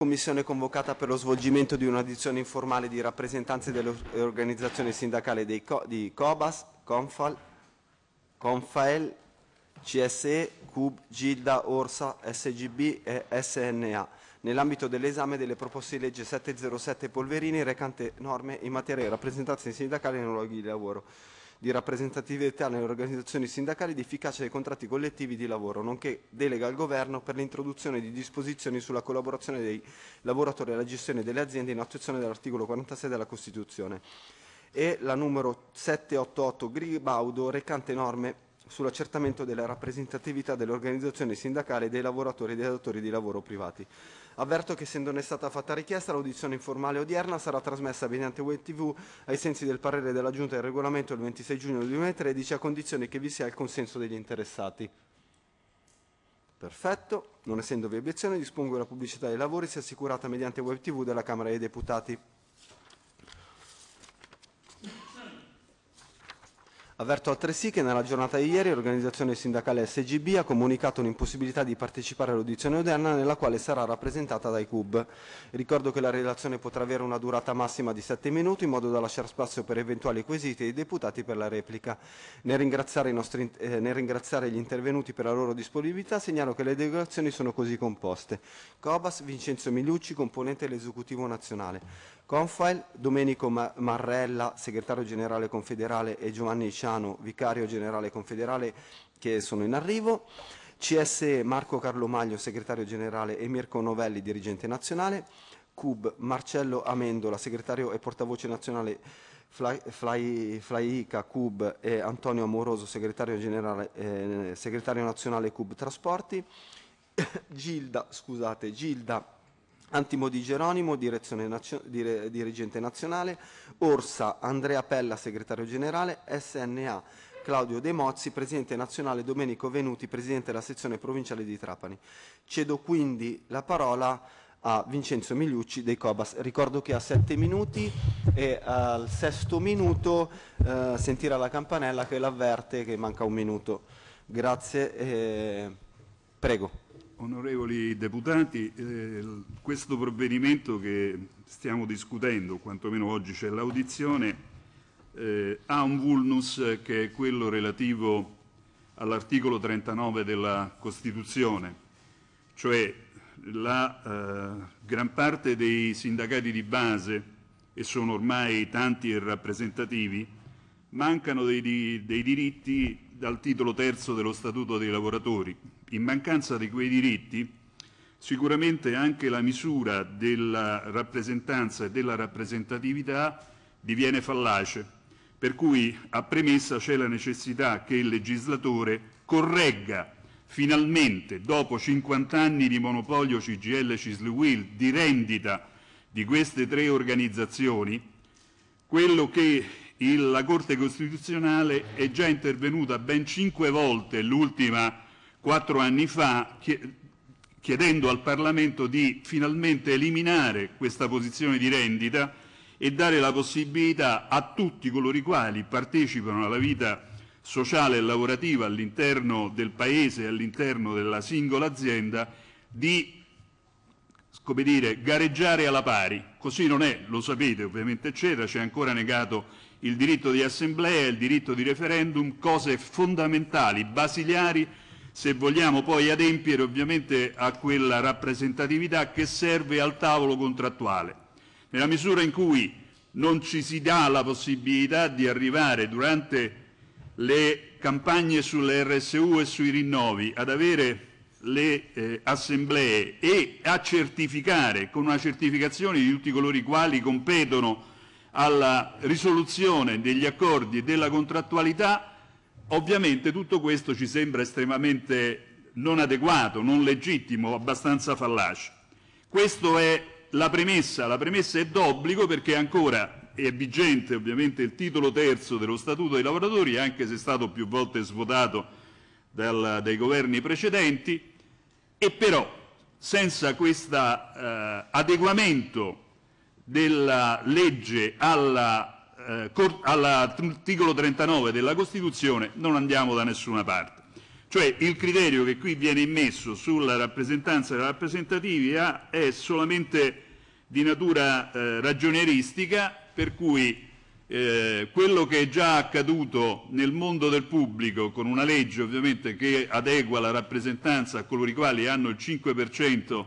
Commissione convocata per lo svolgimento di un'audizione informale di rappresentanze delle eh, organizzazioni sindacali Co di Cobas, Confal, Confael, CSE, CUB, Gilda, Orsa, SGB e SNA nell'ambito dell'esame delle proposte di legge 707 Polverini recante norme in materia di rappresentazione sindacale nei luoghi di lavoro di rappresentatività nelle organizzazioni sindacali di efficacia dei contratti collettivi di lavoro, nonché delega al governo per l'introduzione di disposizioni sulla collaborazione dei lavoratori alla gestione delle aziende in attuazione dell'articolo 46 della Costituzione e la numero 788 Gribaudo recante norme sull'accertamento della rappresentatività delle organizzazioni sindacali dei lavoratori e dei datori di lavoro privati. Avverto che essendo ne stata fatta richiesta, l'audizione informale odierna sarà trasmessa mediante web tv ai sensi del parere della Giunta del Regolamento il 26 giugno 2013 a condizione che vi sia il consenso degli interessati. Perfetto, non essendovi obiezione dispongo che la pubblicità dei lavori sia assicurata mediante web tv della Camera dei Deputati. Avverto altresì che nella giornata di ieri l'organizzazione sindacale SGB ha comunicato l'impossibilità di partecipare all'audizione odierna nella quale sarà rappresentata dai CUB. Ricordo che la relazione potrà avere una durata massima di 7 minuti in modo da lasciare spazio per eventuali quesiti ai deputati per la replica. Nel ringraziare, nostri, eh, nel ringraziare gli intervenuti per la loro disponibilità segnalo che le delegazioni sono così composte. Cobas Vincenzo Migliucci, componente dell'esecutivo nazionale. Confail, Domenico Marrella, segretario generale confederale, e Giovanni Ciano, vicario generale confederale, che sono in arrivo. CSE Marco Carlo Maglio, segretario generale, e Mirko Novelli, dirigente nazionale. CUB Marcello Amendola, segretario e portavoce nazionale Fly, CUB e Antonio Amoroso, segretario, generale, eh, segretario nazionale CUB Trasporti. Gilda, scusate, Gilda Antimo Di Geronimo, nazio- dire- dirigente nazionale, Orsa, Andrea Pella, segretario generale, SNA, Claudio De Mozzi, presidente nazionale, Domenico Venuti, presidente della sezione provinciale di Trapani. Cedo quindi la parola a Vincenzo Migliucci dei Cobas. Ricordo che ha sette minuti e al sesto minuto eh, sentirà la campanella che l'avverte che manca un minuto. Grazie e prego. Onorevoli deputati, eh, questo provvedimento che stiamo discutendo, quantomeno oggi c'è l'audizione, eh, ha un vulnus che è quello relativo all'articolo 39 della Costituzione, cioè la eh, gran parte dei sindacati di base, e sono ormai tanti e rappresentativi, mancano dei, dei diritti dal titolo terzo dello Statuto dei lavoratori, in mancanza di quei diritti, sicuramente anche la misura della rappresentanza e della rappresentatività diviene fallace, per cui a premessa c'è la necessità che il legislatore corregga finalmente, dopo 50 anni di monopolio cgl cisl di rendita di queste tre organizzazioni, quello che il, la Corte Costituzionale è già intervenuta ben cinque volte, l'ultima quattro anni fa chiedendo al Parlamento di finalmente eliminare questa posizione di rendita e dare la possibilità a tutti coloro i quali partecipano alla vita sociale e lavorativa all'interno del Paese e all'interno della singola azienda di come dire, gareggiare alla pari. Così non è, lo sapete ovviamente eccetera, c'è ancora negato il diritto di assemblea, il diritto di referendum, cose fondamentali, basilari se vogliamo poi adempiere ovviamente a quella rappresentatività che serve al tavolo contrattuale. Nella misura in cui non ci si dà la possibilità di arrivare durante le campagne sulle RSU e sui rinnovi ad avere le eh, assemblee e a certificare con una certificazione di tutti coloro i quali competono alla risoluzione degli accordi e della contrattualità Ovviamente tutto questo ci sembra estremamente non adeguato, non legittimo, abbastanza fallace. Questa è la premessa, la premessa è d'obbligo perché ancora è vigente ovviamente il titolo terzo dello Statuto dei lavoratori, anche se è stato più volte svuotato dal, dai governi precedenti, e però senza questo eh, adeguamento della legge alla eh, all'articolo 39 della Costituzione non andiamo da nessuna parte. Cioè il criterio che qui viene immesso sulla rappresentanza della rappresentatività è solamente di natura eh, ragionieristica, per cui eh, quello che è già accaduto nel mondo del pubblico con una legge ovviamente che adegua la rappresentanza a coloro i quali hanno il 5%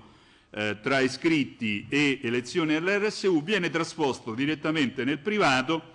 eh, tra iscritti e elezioni all'RSU viene trasposto direttamente nel privato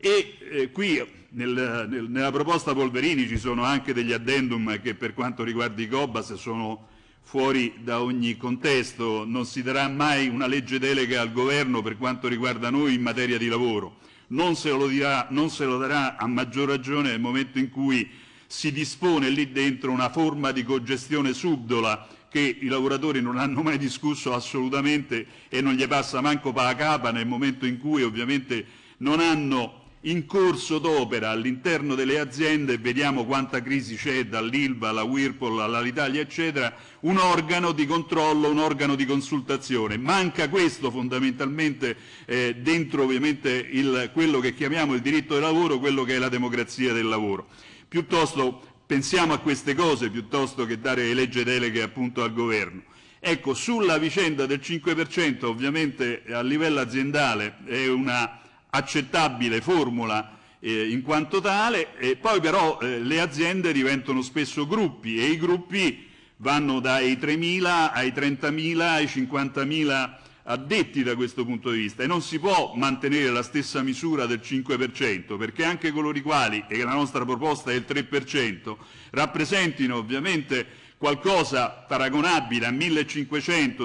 e eh, qui nel, nel, nella proposta Polverini ci sono anche degli addendum che per quanto riguarda i Gobas sono fuori da ogni contesto, non si darà mai una legge delega al governo per quanto riguarda noi in materia di lavoro, non se lo, dirà, non se lo darà a maggior ragione nel momento in cui si dispone lì dentro una forma di cogestione subdola che i lavoratori non hanno mai discusso assolutamente e non gli passa manco per la capa nel momento in cui ovviamente non hanno in corso d'opera all'interno delle aziende, vediamo quanta crisi c'è dall'Ilva alla Whirlpool all'Alitalia eccetera, un organo di controllo, un organo di consultazione. Manca questo fondamentalmente eh, dentro ovviamente il, quello che chiamiamo il diritto del lavoro, quello che è la democrazia del lavoro. Piuttosto pensiamo a queste cose piuttosto che dare legge deleghe appunto al governo. Ecco, sulla vicenda del 5% ovviamente a livello aziendale è una accettabile formula eh, in quanto tale, e poi però eh, le aziende diventano spesso gruppi e i gruppi vanno dai 3.000 ai 30.000 ai 50.000 addetti da questo punto di vista e non si può mantenere la stessa misura del 5% perché anche coloro i quali, e la nostra proposta è il 3%, rappresentino ovviamente qualcosa paragonabile a 1.500, 2.000,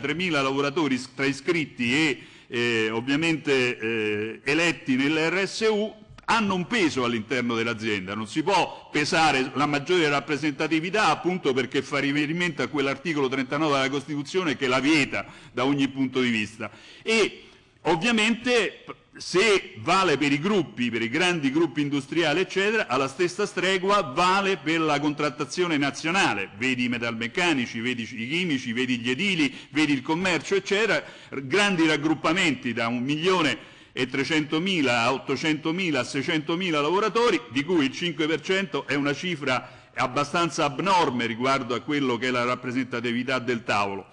3.000 lavoratori tra iscritti e eh, ovviamente eh, eletti nell'RSU hanno un peso all'interno dell'azienda, non si può pesare la maggiore rappresentatività appunto perché fa riferimento a quell'articolo 39 della Costituzione che la vieta da ogni punto di vista e ovviamente se vale per i gruppi, per i grandi gruppi industriali, eccetera, alla stessa stregua vale per la contrattazione nazionale, vedi i metalmeccanici, vedi i chimici, vedi gli edili, vedi il commercio, eccetera, grandi raggruppamenti da 1 milione e 300.000 a 800.000 a 600.000 lavoratori, di cui il 5% è una cifra abbastanza abnorme riguardo a quello che è la rappresentatività del tavolo.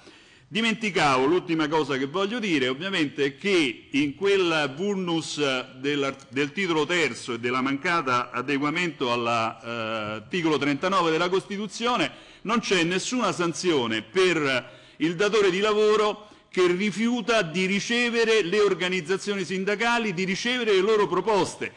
Dimenticavo l'ultima cosa che voglio dire, ovviamente è che in quel vulnus del, del, titolo terzo e della mancata adeguamento all'articolo eh, 39 della Costituzione non c'è nessuna sanzione per il datore di lavoro che rifiuta di ricevere le organizzazioni sindacali, di ricevere le loro proposte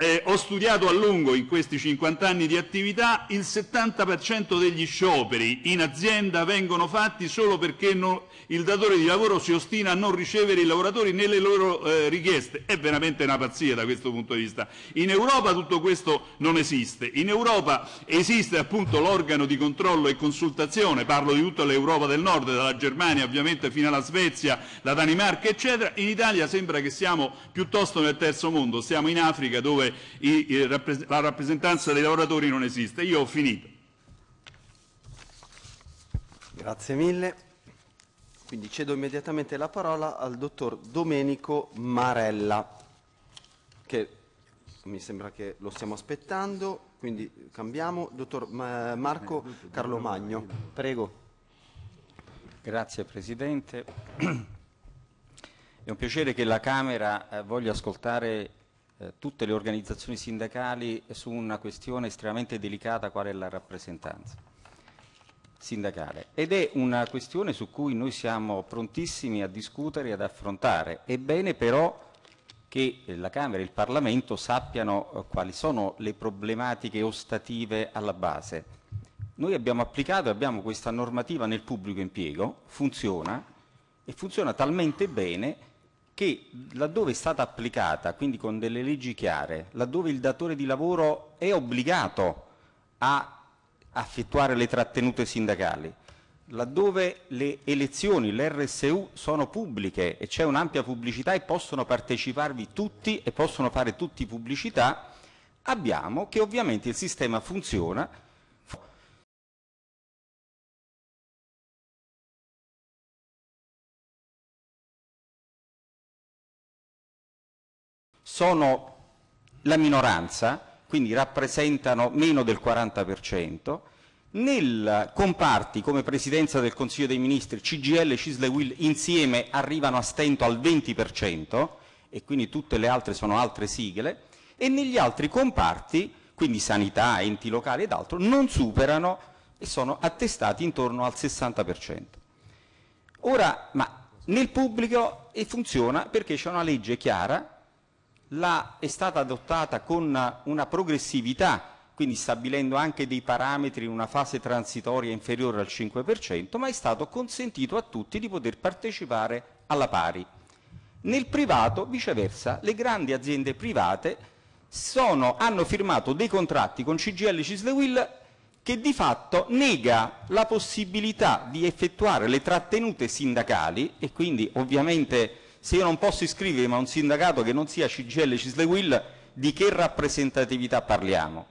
eh, ho studiato a lungo in questi 50 anni di attività, il 70% degli scioperi in azienda vengono fatti solo perché non, il datore di lavoro si ostina a non ricevere i lavoratori nelle loro eh, richieste. È veramente una pazzia da questo punto di vista. In Europa tutto questo non esiste. In Europa esiste appunto l'organo di controllo e consultazione, parlo di tutta l'Europa del Nord, dalla Germania ovviamente fino alla Svezia, la Danimarca eccetera. In Italia sembra che siamo piuttosto nel terzo mondo, siamo in Africa dove i, i, la rappresentanza dei lavoratori non esiste. Io ho finito. Grazie mille. Quindi cedo immediatamente la parola al dottor Domenico Marella, che mi sembra che lo stiamo aspettando, quindi cambiamo. Dottor Marco Carlo Magno, prego. Grazie Presidente. È un piacere che la Camera eh, voglia ascoltare eh, tutte le organizzazioni sindacali su una questione estremamente delicata qual è la rappresentanza sindacale ed è una questione su cui noi siamo prontissimi a discutere e ad affrontare. È bene però che eh, la Camera e il Parlamento sappiano eh, quali sono le problematiche ostative alla base. Noi abbiamo applicato e abbiamo questa normativa nel pubblico impiego, funziona e funziona talmente bene che laddove è stata applicata, quindi con delle leggi chiare, laddove il datore di lavoro è obbligato a effettuare le trattenute sindacali, laddove le elezioni, l'RSU, sono pubbliche e c'è un'ampia pubblicità e possono parteciparvi tutti e possono fare tutti pubblicità, abbiamo che ovviamente il sistema funziona sono la minoranza, quindi rappresentano meno del 40%, nel comparti come Presidenza del Consiglio dei Ministri, CGL e Cislewill insieme arrivano a stento al 20% e quindi tutte le altre sono altre sigle e negli altri comparti, quindi sanità, enti locali ed altro, non superano e sono attestati intorno al 60%. Ora, ma nel pubblico funziona perché c'è una legge chiara la, è stata adottata con una, progressività quindi stabilendo anche dei parametri in una fase transitoria inferiore al 5%, ma è stato consentito a tutti di poter partecipare alla pari. Nel privato, viceversa, le grandi aziende private sono, hanno firmato dei contratti con CGL e Cislewill che di fatto nega la possibilità di effettuare le trattenute sindacali e quindi ovviamente se io non posso iscrivermi a un sindacato che non sia CGL Cisleguil, di che rappresentatività parliamo?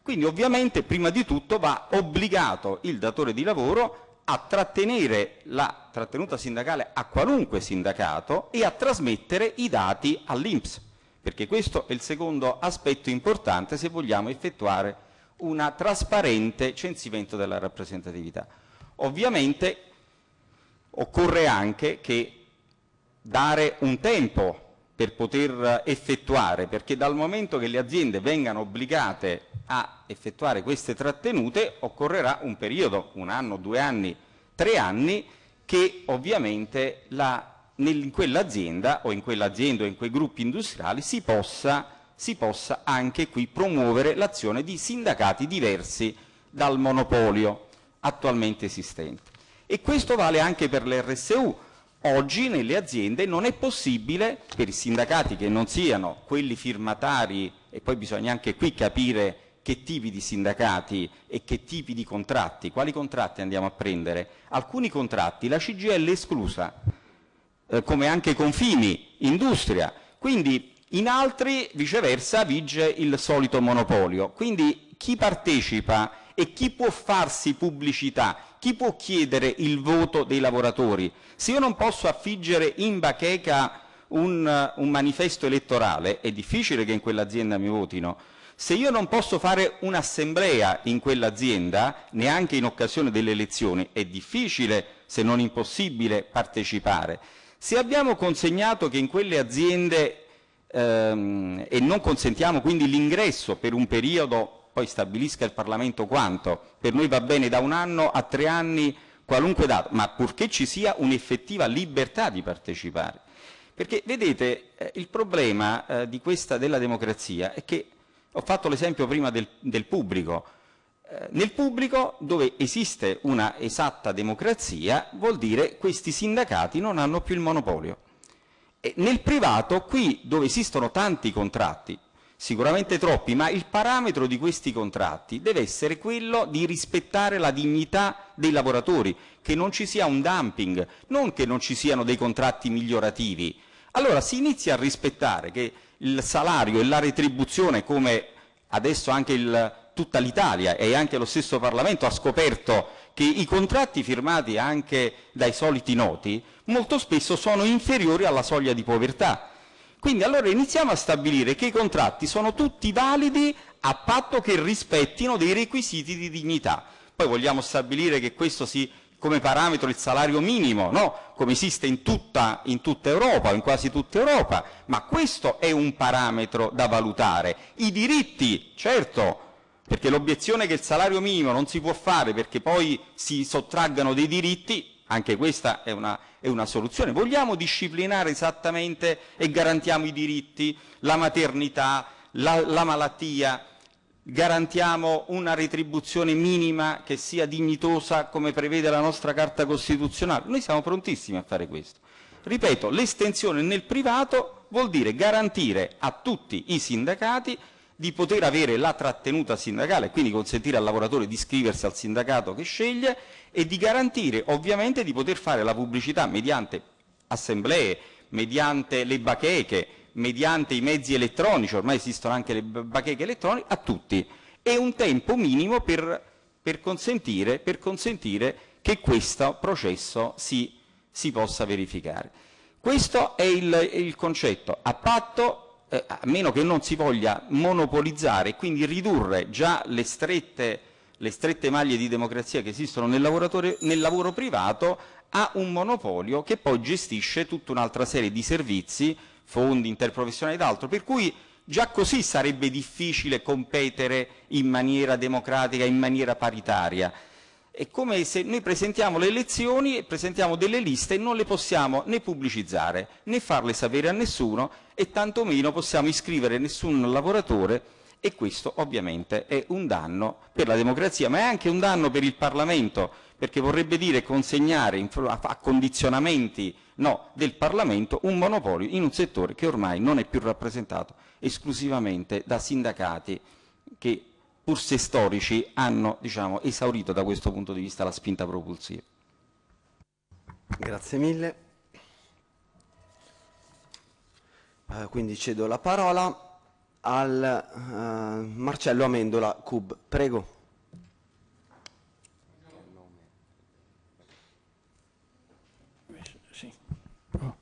Quindi ovviamente prima di tutto va obbligato il datore di lavoro a trattenere la trattenuta sindacale a qualunque sindacato e a trasmettere i dati all'Inps, perché questo è il secondo aspetto importante se vogliamo effettuare un trasparente censimento della rappresentatività. Ovviamente occorre anche che dare un tempo per poter effettuare, perché dal momento che le aziende vengano obbligate a effettuare queste trattenute occorrerà un periodo, un anno, due anni, tre anni, che ovviamente la, nel, in quell'azienda o in quell'azienda o in quei gruppi industriali si possa, si possa anche qui promuovere l'azione di sindacati diversi dal monopolio attualmente esistente. E questo vale anche per l'RSU, Oggi nelle aziende non è possibile, per i sindacati che non siano quelli firmatari, e poi bisogna anche qui capire che tipi di sindacati e che tipi di contratti, quali contratti andiamo a prendere. Alcuni contratti, la CGL è esclusa, eh, come anche confini, industria, quindi in altri viceversa vige il solito monopolio. Quindi chi partecipa e chi può farsi pubblicità, chi può chiedere il voto dei lavoratori. Se io non posso affiggere in bacheca un, eh, un manifesto elettorale, è difficile che in quell'azienda mi votino, se io non posso fare un'assemblea in quell'azienda, neanche in occasione delle elezioni, è difficile, se non impossibile, partecipare. Se abbiamo consegnato che in quelle aziende ehm, e non consentiamo quindi l'ingresso per un periodo poi stabilisca il Parlamento quanto, per noi va bene da un anno a tre anni qualunque dato, ma purché ci sia un'effettiva libertà di partecipare. Perché vedete, eh, il problema eh, di questa, della democrazia è che, ho fatto l'esempio prima del, del pubblico, eh, nel pubblico dove esiste una esatta democrazia vuol dire questi sindacati non hanno più il monopolio. E nel privato, qui dove esistono tanti contratti, sicuramente troppi, ma il parametro di questi contratti deve essere quello di rispettare la dignità dei lavoratori, che non ci sia un dumping, non che non ci siano dei contratti migliorativi. Allora si inizia a rispettare che il salario e la retribuzione, come adesso anche il, tutta l'Italia e anche lo stesso Parlamento ha scoperto che i contratti firmati anche dai soliti noti molto spesso sono inferiori alla soglia di povertà quindi allora iniziamo a stabilire che i contratti sono tutti validi a patto che rispettino dei requisiti di dignità. Poi vogliamo stabilire che questo si come parametro il salario minimo, no? come esiste in tutta, in tutta Europa, in quasi tutta Europa, ma questo è un parametro da valutare. I diritti, certo, perché l'obiezione che il salario minimo non si può fare perché poi si sottraggano dei diritti, anche questa è una è una soluzione. Vogliamo disciplinare esattamente e garantiamo i diritti, la maternità, la, la malattia, garantiamo una retribuzione minima che sia dignitosa come prevede la nostra Carta Costituzionale. Noi siamo prontissimi a fare questo. Ripeto, l'estensione nel privato vuol dire garantire a tutti i sindacati di poter avere la trattenuta sindacale, quindi consentire al lavoratore di iscriversi al sindacato che sceglie e di garantire ovviamente di poter fare la pubblicità mediante assemblee, mediante le bacheche, mediante i mezzi elettronici, ormai esistono anche le bacheche elettroniche, a tutti e un tempo minimo per, per, consentire, per consentire, che questo processo si, si, possa verificare. Questo è il, il concetto, a patto, eh, a meno che non si voglia monopolizzare, quindi ridurre già le strette le strette maglie di democrazia che esistono nel, nel lavoro privato a un monopolio che poi gestisce tutta un'altra serie di servizi, fondi interprofessionali ed altro, per cui già così sarebbe difficile competere in maniera democratica, in maniera paritaria. È come se noi presentiamo le elezioni, presentiamo delle liste e non le possiamo né pubblicizzare né farle sapere a nessuno e tantomeno possiamo iscrivere nessun lavoratore e questo ovviamente è un danno per la democrazia, ma è anche un danno per il Parlamento, perché vorrebbe dire consegnare a condizionamenti no, del Parlamento un monopolio in un settore che ormai non è più rappresentato esclusivamente da sindacati che pur se storici hanno diciamo, esaurito da questo punto di vista la spinta propulsiva. Grazie mille. Ah, quindi cedo la parola al uh, Marcello Amendola Cub. Prego. Sì. Oh.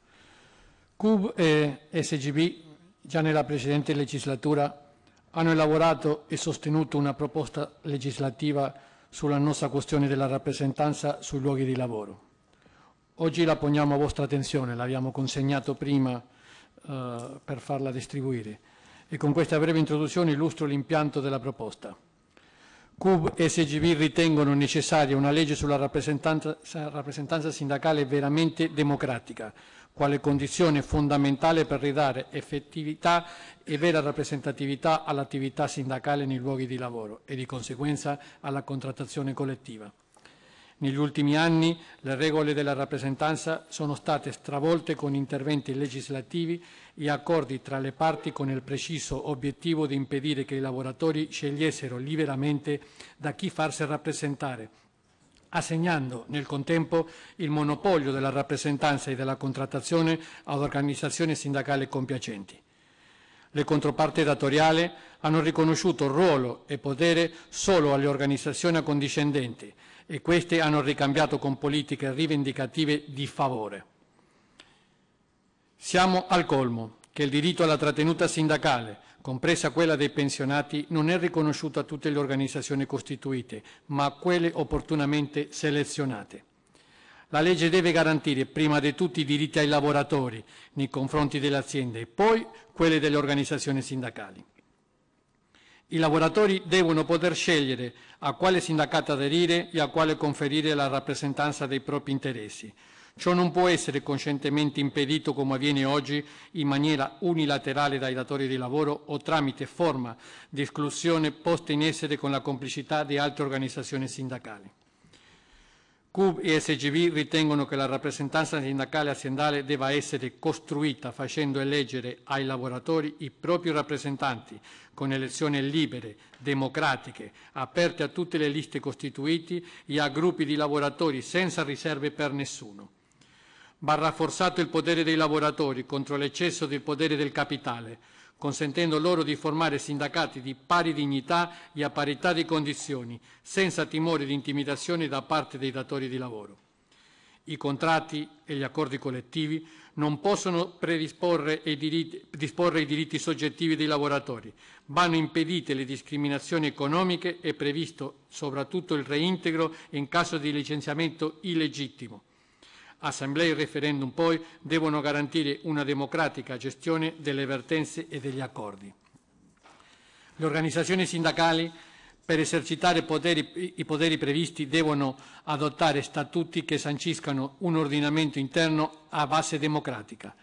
Cub e SGB già nella precedente legislatura hanno elaborato e sostenuto una proposta legislativa sulla nostra questione della rappresentanza sui luoghi di lavoro. Oggi la poniamo a vostra attenzione, l'abbiamo consegnato prima eh, per farla distribuire e con questa breve introduzione illustro l'impianto della proposta. CUB e SGB ritengono necessaria una legge sulla rappresentanza, rappresentanza sindacale veramente democratica, quale condizione fondamentale per ridare effettività e vera rappresentatività all'attività sindacale nei luoghi di lavoro e di conseguenza alla contrattazione collettiva. Negli ultimi anni le regole della rappresentanza sono state stravolte con interventi legislativi e accordi tra le parti con il preciso obiettivo di impedire che i lavoratori scegliessero liberamente da chi farsi rappresentare, assegnando nel contempo il monopolio della rappresentanza e della contrattazione ad organizzazioni sindacali compiacenti. Le controparte datoriali hanno riconosciuto ruolo e potere solo alle organizzazioni accondiscendenti, e queste hanno ricambiato con politiche rivendicative di favore. Siamo al colmo che il diritto alla trattenuta sindacale, compresa quella dei pensionati, non è riconosciuto a tutte le organizzazioni costituite, ma a quelle opportunamente selezionate. La legge deve garantire prima di tutto i diritti ai lavoratori nei confronti delle aziende e poi quelli delle organizzazioni sindacali. I lavoratori devono poter scegliere a quale sindacato aderire e a quale conferire la rappresentanza dei propri interessi. Ciò non può essere conscientemente impedito come avviene oggi in maniera unilaterale dai datori di lavoro o tramite forma di esclusione posta in essere con la complicità di altre organizzazioni sindacali. CUB e SGV ritengono che la rappresentanza sindacale aziendale debba essere costruita facendo eleggere ai lavoratori i propri rappresentanti con elezioni libere, democratiche, aperte a tutte le liste costituite e a gruppi di lavoratori senza riserve per nessuno. Va rafforzato il potere dei lavoratori contro l'eccesso del potere del capitale, consentendo loro di formare sindacati di pari dignità e a parità di condizioni, senza timore di intimidazioni da parte dei datori di lavoro. I contratti e gli accordi collettivi non possono predisporre i diritti, disporre i diritti soggettivi dei lavoratori. Vanno impedite le discriminazioni economiche e previsto soprattutto il reintegro in caso di licenziamento illegittimo. Assemblee e referendum poi devono garantire una democratica gestione delle vertenze e degli accordi. Le organizzazioni sindacali per esercitare poteri, i poteri previsti devono adottare statuti che sanciscano un ordinamento interno a base democratica.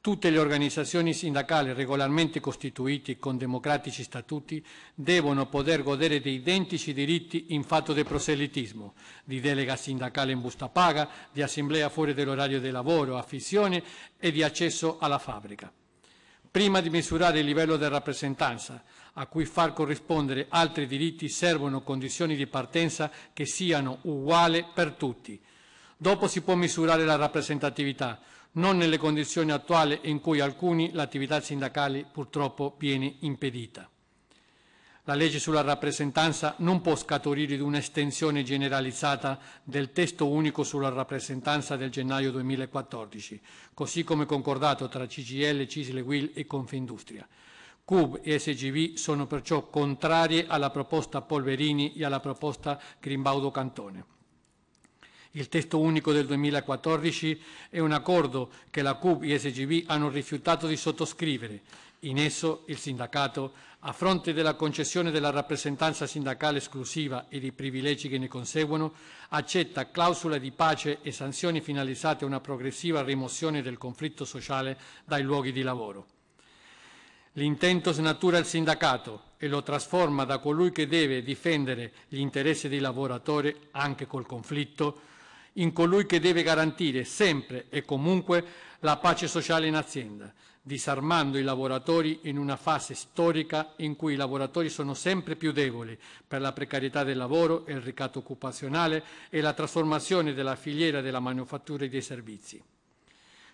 Tutte le organizzazioni sindacali regolarmente costituite con democratici statuti devono poter godere di identici diritti in fatto di proselitismo, di delega sindacale in busta paga, di assemblea fuori dell'orario di lavoro, affissione e di accesso alla fabbrica. Prima di misurare il livello di rappresentanza, a cui far corrispondere altri diritti, servono condizioni di partenza che siano uguali per tutti. Dopo si può misurare la rappresentatività, non nelle condizioni attuali in cui alcuni l'attività sindacale purtroppo viene impedita. La legge sulla rappresentanza non può scaturire di un'estensione generalizzata del testo unico sulla rappresentanza del gennaio 2014, così come concordato tra CGL, Cisle, Will e Confindustria. CUB e SGV sono perciò contrarie alla proposta Polverini e alla proposta Grimbaudo Cantone. Il testo unico del 2014 è un accordo che la CUP e SGB hanno rifiutato di sottoscrivere. In esso il sindacato, a fronte della concessione della rappresentanza sindacale esclusiva e dei privilegi che ne conseguono, accetta clausole di pace e sanzioni finalizzate a una progressiva rimozione del conflitto sociale dai luoghi di lavoro. L'intento snatura il sindacato e lo trasforma da colui che deve difendere gli interessi dei lavoratori anche col conflitto in colui che deve garantire sempre e comunque la pace sociale in azienda, disarmando i lavoratori in una fase storica in cui i lavoratori sono sempre più deboli per la precarietà del lavoro e il ricatto occupazionale e la trasformazione della filiera della manufattura e dei servizi.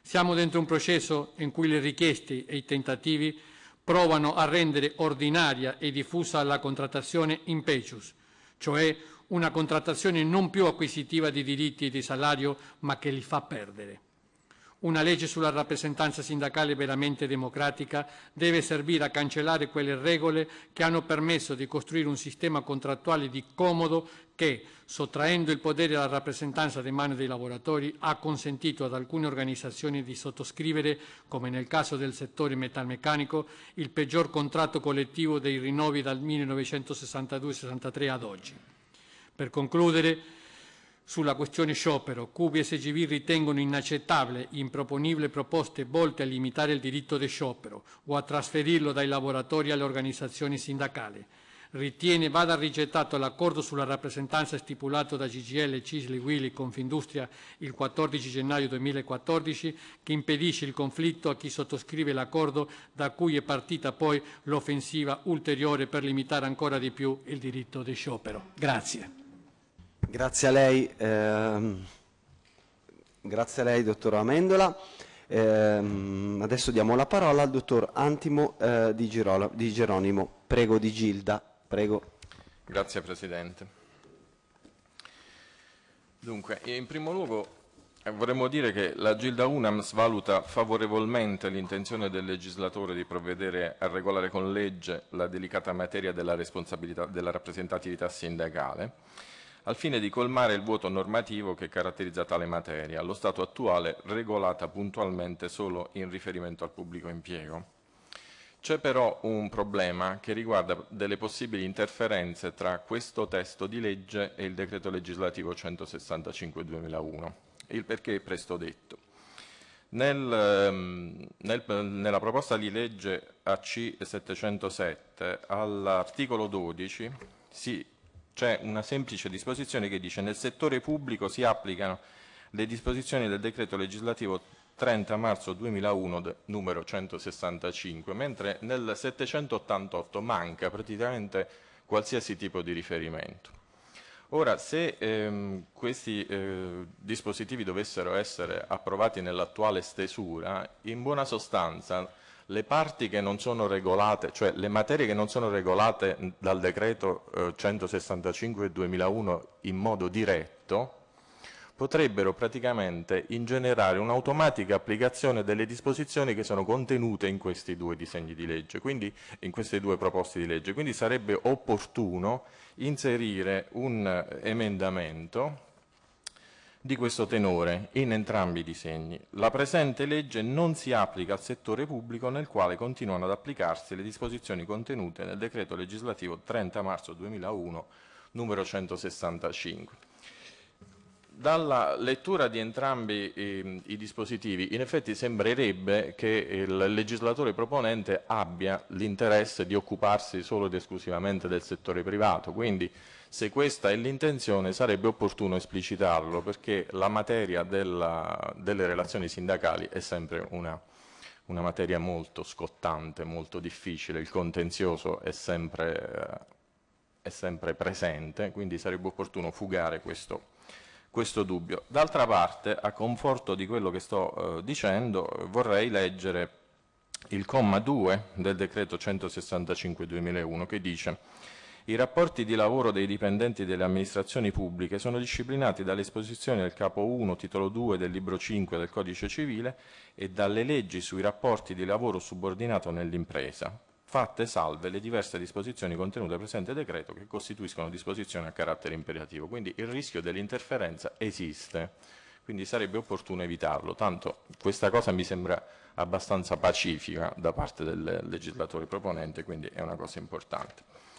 Siamo dentro un processo in cui le richieste e i tentativi provano a rendere ordinaria e diffusa la contrattazione in pecius, cioè una contrattazione non più acquisitiva di diritti e di salario, ma che li fa perdere. Una legge sulla rappresentanza sindacale veramente democratica deve servire a cancellare quelle regole che hanno permesso di costruire un sistema contrattuale di comodo che, sottraendo il potere alla rappresentanza di mano dei lavoratori, ha consentito ad alcune organizzazioni di sottoscrivere, come nel caso del settore metalmeccanico, il peggior contratto collettivo dei rinnovi dal 1962-63 ad oggi. Per concludere, sulla questione sciopero, e SGV ritengono inaccettabile, e improponibile proposte volte a limitare il diritto di sciopero o a trasferirlo dai lavoratori alle organizzazioni sindacali. Ritiene vada rigettato l'accordo sulla rappresentanza stipulato da CGL, Cisli, Willy, Confindustria il 14 gennaio 2014 che impedisce il conflitto a chi sottoscrive l'accordo da cui è partita poi l'offensiva ulteriore per limitare ancora di più il diritto di sciopero. Grazie. Grazie a lei, ehm, grazie a lei dottor Amendola. Ehm, adesso diamo la parola al dottor Antimo eh, di, Girolo, di, Geronimo. Prego di Gilda, prego. Grazie Presidente. Dunque, in primo luogo eh, vorremmo dire che la Gilda Unams valuta favorevolmente l'intenzione del legislatore di provvedere a regolare con legge la delicata materia della, della rappresentatività sindacale al fine di colmare il vuoto normativo che caratterizza tale materia, allo stato attuale regolata puntualmente solo in riferimento al pubblico impiego. C'è però un problema che riguarda delle possibili interferenze tra questo testo di legge e il decreto legislativo 165-2001, il perché è presto detto. Nel, ehm, nel, nella proposta di legge AC 707 all'articolo 12 si c'è una semplice disposizione che dice nel settore pubblico si applicano le disposizioni del decreto legislativo 30 marzo 2001 numero 165, mentre nel 788 manca praticamente qualsiasi tipo di riferimento. Ora, se ehm, questi eh, dispositivi dovessero essere approvati nell'attuale stesura, in buona sostanza le parti che non sono regolate, cioè le materie che non sono regolate dal decreto eh, 165 2001 in modo diretto, potrebbero praticamente ingenerare un'automatica applicazione delle disposizioni che sono contenute in questi due disegni di legge, quindi in queste due proposte di legge. Quindi sarebbe opportuno inserire un emendamento di questo tenore in entrambi i disegni. La presente legge non si applica al settore pubblico nel quale continuano ad applicarsi le disposizioni contenute nel decreto legislativo 30 marzo 2001 numero 165. Dalla lettura di entrambi eh, i, dispositivi in effetti sembrerebbe che il legislatore proponente abbia l'interesse di occuparsi solo ed esclusivamente del settore privato, quindi se questa è l'intenzione sarebbe opportuno esplicitarlo perché la materia della, delle relazioni sindacali è sempre una, una, materia molto scottante, molto difficile, il contenzioso è sempre, è sempre presente, quindi sarebbe opportuno fugare questo, questo dubbio. D'altra parte, a conforto di quello che sto eh, dicendo, vorrei leggere il comma 2 del decreto 165-2001 che dice i rapporti di lavoro dei dipendenti delle amministrazioni pubbliche sono disciplinati dalle esposizioni del capo 1, titolo 2 del libro 5 del Codice Civile e dalle leggi sui rapporti di lavoro subordinato nell'impresa, fatte salve le diverse disposizioni contenute nel presente decreto che costituiscono disposizioni a carattere imperativo. Quindi il rischio dell'interferenza esiste, quindi sarebbe opportuno evitarlo. Tanto questa cosa mi sembra abbastanza pacifica da parte del legislatore proponente, quindi è una cosa importante.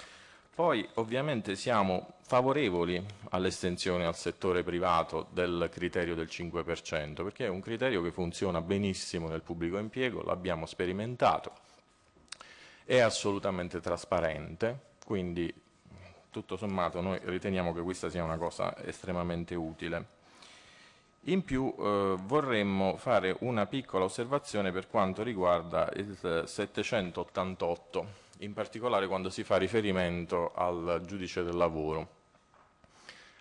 Poi ovviamente siamo favorevoli all'estensione al settore privato del criterio del 5%, perché è un criterio che funziona benissimo nel pubblico impiego, l'abbiamo sperimentato, è assolutamente trasparente, quindi tutto sommato noi riteniamo che questa sia una cosa estremamente utile. In più eh, vorremmo fare una piccola osservazione per quanto riguarda il 788 in particolare quando si fa riferimento al giudice del lavoro.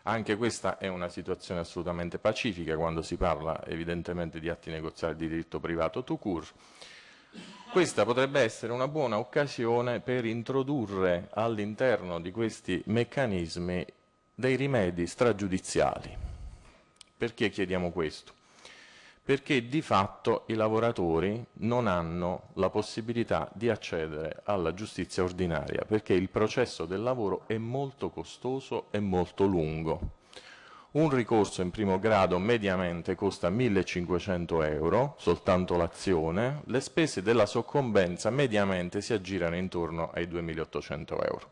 Anche questa è una situazione assolutamente pacifica quando si parla evidentemente di atti negoziali di diritto privato to cure. Questa potrebbe essere una buona occasione per introdurre all'interno di questi meccanismi dei rimedi stragiudiziali. Perché chiediamo questo? perché di fatto i lavoratori non hanno la possibilità di accedere alla giustizia ordinaria, perché il processo del lavoro è molto costoso e molto lungo. Un ricorso in primo grado mediamente costa 1500 euro, soltanto l'azione, le spese della soccombenza mediamente si aggirano intorno ai 2800 euro.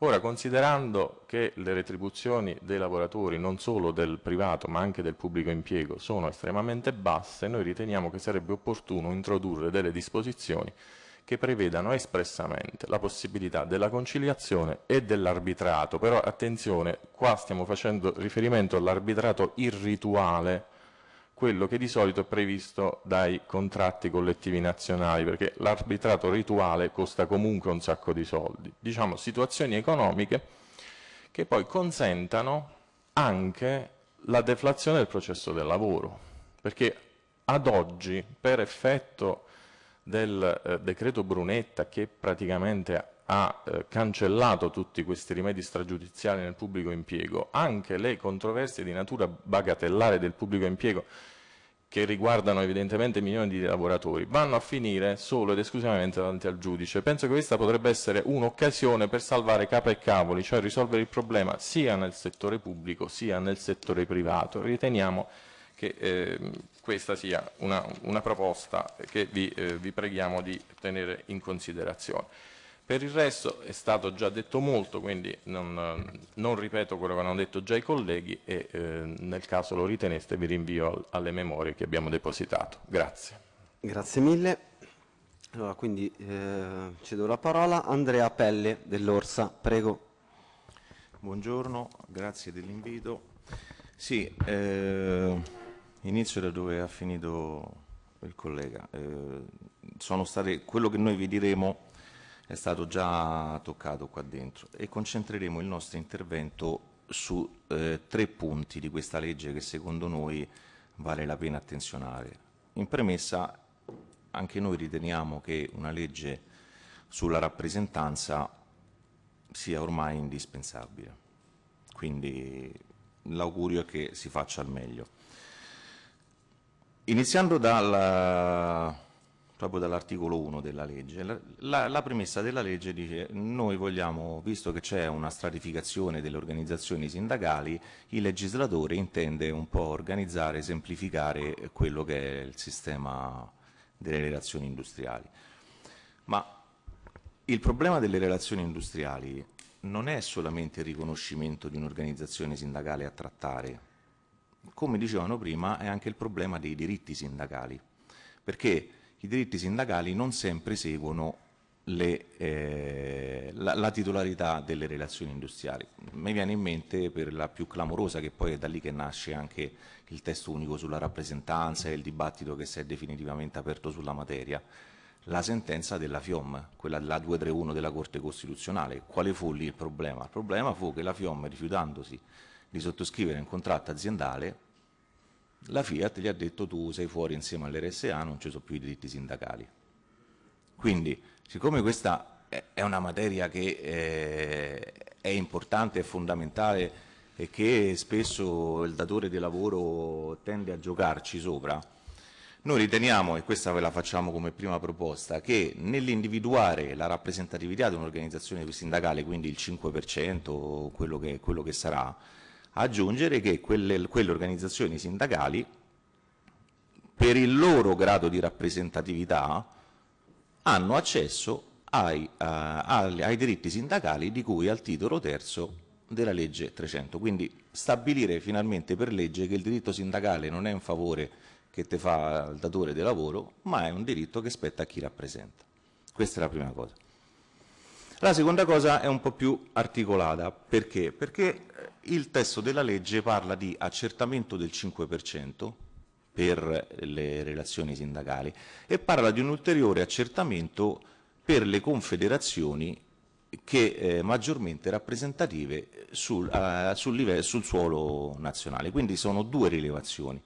Ora, considerando che le retribuzioni dei lavoratori, non solo del privato ma anche del pubblico impiego, sono estremamente basse, noi riteniamo che sarebbe opportuno introdurre delle disposizioni che prevedano espressamente la possibilità della conciliazione e dell'arbitrato. Però attenzione, qua stiamo facendo riferimento all'arbitrato irrituale, quello che di solito è previsto dai contratti collettivi nazionali, perché l'arbitrato rituale costa comunque un sacco di soldi. Diciamo situazioni economiche che poi consentano anche la deflazione del processo del lavoro, perché ad oggi per effetto del eh, decreto Brunetta che praticamente ha eh, cancellato tutti questi rimedi stragiudiziali nel pubblico impiego, anche le controversie di natura bagatellare del pubblico impiego che riguardano evidentemente milioni di lavoratori, vanno a finire solo ed esclusivamente davanti al giudice. Penso che questa potrebbe essere un'occasione per salvare capa e cavoli, cioè risolvere il problema sia nel settore pubblico sia nel settore privato. Riteniamo che eh, questa sia una, una, proposta che vi, eh, vi preghiamo di tenere in considerazione. Per il resto è stato già detto molto, quindi non, non ripeto quello che hanno detto già i colleghi e eh, nel caso lo riteneste vi rinvio al, alle memorie che abbiamo depositato. Grazie. Grazie mille. Allora, quindi eh, cedo la parola a Andrea Pelle dell'Orsa, prego. Buongiorno, grazie dell'invito. Sì, eh, inizio da dove ha finito il collega. Eh, sono state, quello che noi vi diremo è stato già toccato qua dentro e concentreremo il nostro intervento su eh, tre punti di questa legge che secondo noi vale la pena attenzionare. In premessa anche noi riteniamo che una legge sulla rappresentanza sia ormai indispensabile, quindi l'augurio è che si faccia al meglio. Iniziando dal proprio dall'articolo 1 della legge. La, la, premessa della legge dice noi vogliamo, visto che c'è una stratificazione delle organizzazioni sindacali, il legislatore intende un po' organizzare e semplificare quello che è il sistema delle relazioni industriali. Ma il problema delle relazioni industriali non è solamente il riconoscimento di un'organizzazione sindacale a trattare, come dicevano prima è anche il problema dei diritti sindacali, perché i diritti sindacali non sempre seguono le, eh, la, la, titolarità delle relazioni industriali. Mi viene in mente per la più clamorosa che poi è da lì che nasce anche il testo unico sulla rappresentanza e il dibattito che si è definitivamente aperto sulla materia, la sentenza della FIOM, quella della 231 della Corte Costituzionale. Quale fu lì il problema? Il problema fu che la FIOM rifiutandosi di sottoscrivere un contratto aziendale la Fiat gli ha detto tu sei fuori insieme all'RSA, non ci sono più i diritti sindacali. Quindi, siccome questa è una materia che eh, è importante, è fondamentale e che spesso il datore di lavoro tende a giocarci sopra, noi riteniamo, e questa ve la facciamo come prima proposta, che nell'individuare la rappresentatività di un'organizzazione sindacale, quindi il 5%, quello che, quello che sarà, aggiungere che quelle, quelle organizzazioni sindacali per il loro grado di rappresentatività hanno accesso ai, uh, eh, ai, ai, diritti sindacali di cui al titolo terzo della legge 300. Quindi stabilire finalmente per legge che il diritto sindacale non è un favore che te fa il datore di lavoro, ma è un diritto che spetta a chi rappresenta. Questa è la prima cosa. La seconda cosa è un po' più articolata, perché? Perché eh, il testo della legge parla di accertamento del 5% per le relazioni sindacali e parla di un ulteriore accertamento per le confederazioni che eh, maggiormente rappresentative sul, eh, sul, livello, sul suolo nazionale. Quindi sono due rilevazioni.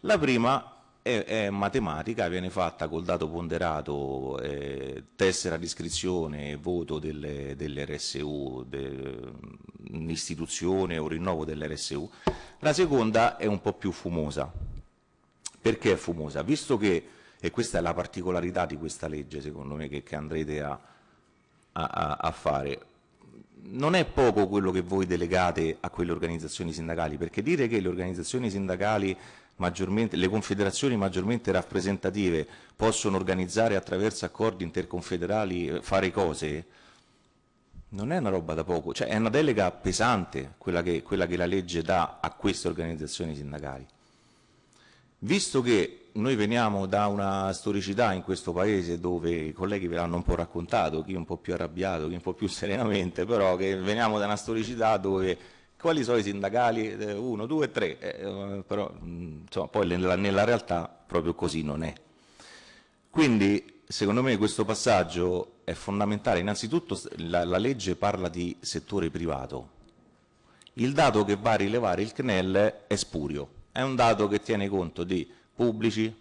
La prima è, è, matematica, viene fatta col dato ponderato, eh, tessera di iscrizione e voto delle, dell'RSU, de, mm, istituzione o rinnovo dell'RSU. La seconda è un po' più fumosa. Perché è fumosa? Visto che, e questa è la particolarità di questa legge secondo me che, che andrete a, a, a fare, non è poco quello che voi delegate a quelle organizzazioni sindacali, perché dire che le organizzazioni sindacali le confederazioni maggiormente rappresentative possono organizzare attraverso accordi interconfederali eh, fare cose, non è una roba da poco, cioè è una delega pesante quella che, quella che la legge dà a queste organizzazioni sindacali. Visto che noi veniamo da una storicità in questo paese dove i colleghi ve l'hanno un po' raccontato, chi un po' più arrabbiato, chi un po' più serenamente, però che veniamo da una storicità dove quali sono i sindacali? Eh, uno, due, tre, eh, eh però mm, insomma, poi nella, nella realtà proprio così non è. Quindi secondo me questo passaggio è fondamentale. Innanzitutto la, la legge parla di settore privato. Il dato che va a rilevare il CNEL è spurio, è un dato che tiene conto di pubblici,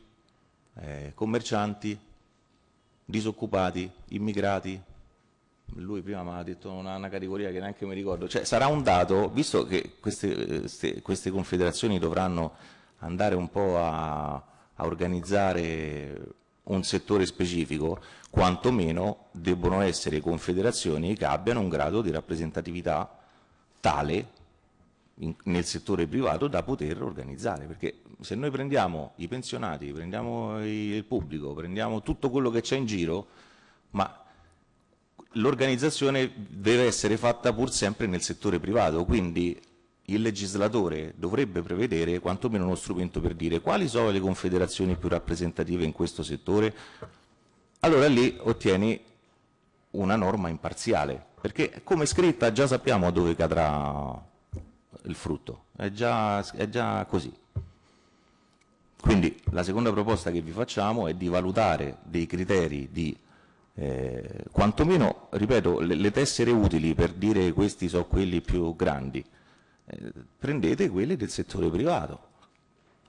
eh, commercianti, disoccupati, immigrati, lui prima mi ha detto una, una, categoria che neanche mi ricordo, cioè sarà un dato, visto che queste, ste, queste confederazioni dovranno andare un po' a, a, organizzare un settore specifico, quantomeno debbono essere confederazioni che abbiano un grado di rappresentatività tale in, nel settore privato da poter organizzare, perché se noi prendiamo i pensionati, prendiamo il pubblico, prendiamo tutto quello che c'è in giro, ma l'organizzazione deve essere fatta pur sempre nel settore privato, quindi il legislatore dovrebbe prevedere quantomeno uno strumento per dire quali sono le confederazioni più rappresentative in questo settore, allora lì ottieni una norma imparziale, perché come scritta già sappiamo dove cadrà il frutto, è già, è già così. Quindi la seconda proposta che vi facciamo è di valutare dei criteri di eh, quantomeno, ripeto, le, le, tessere utili per dire questi sono quelli più grandi, eh, prendete quelle del settore privato.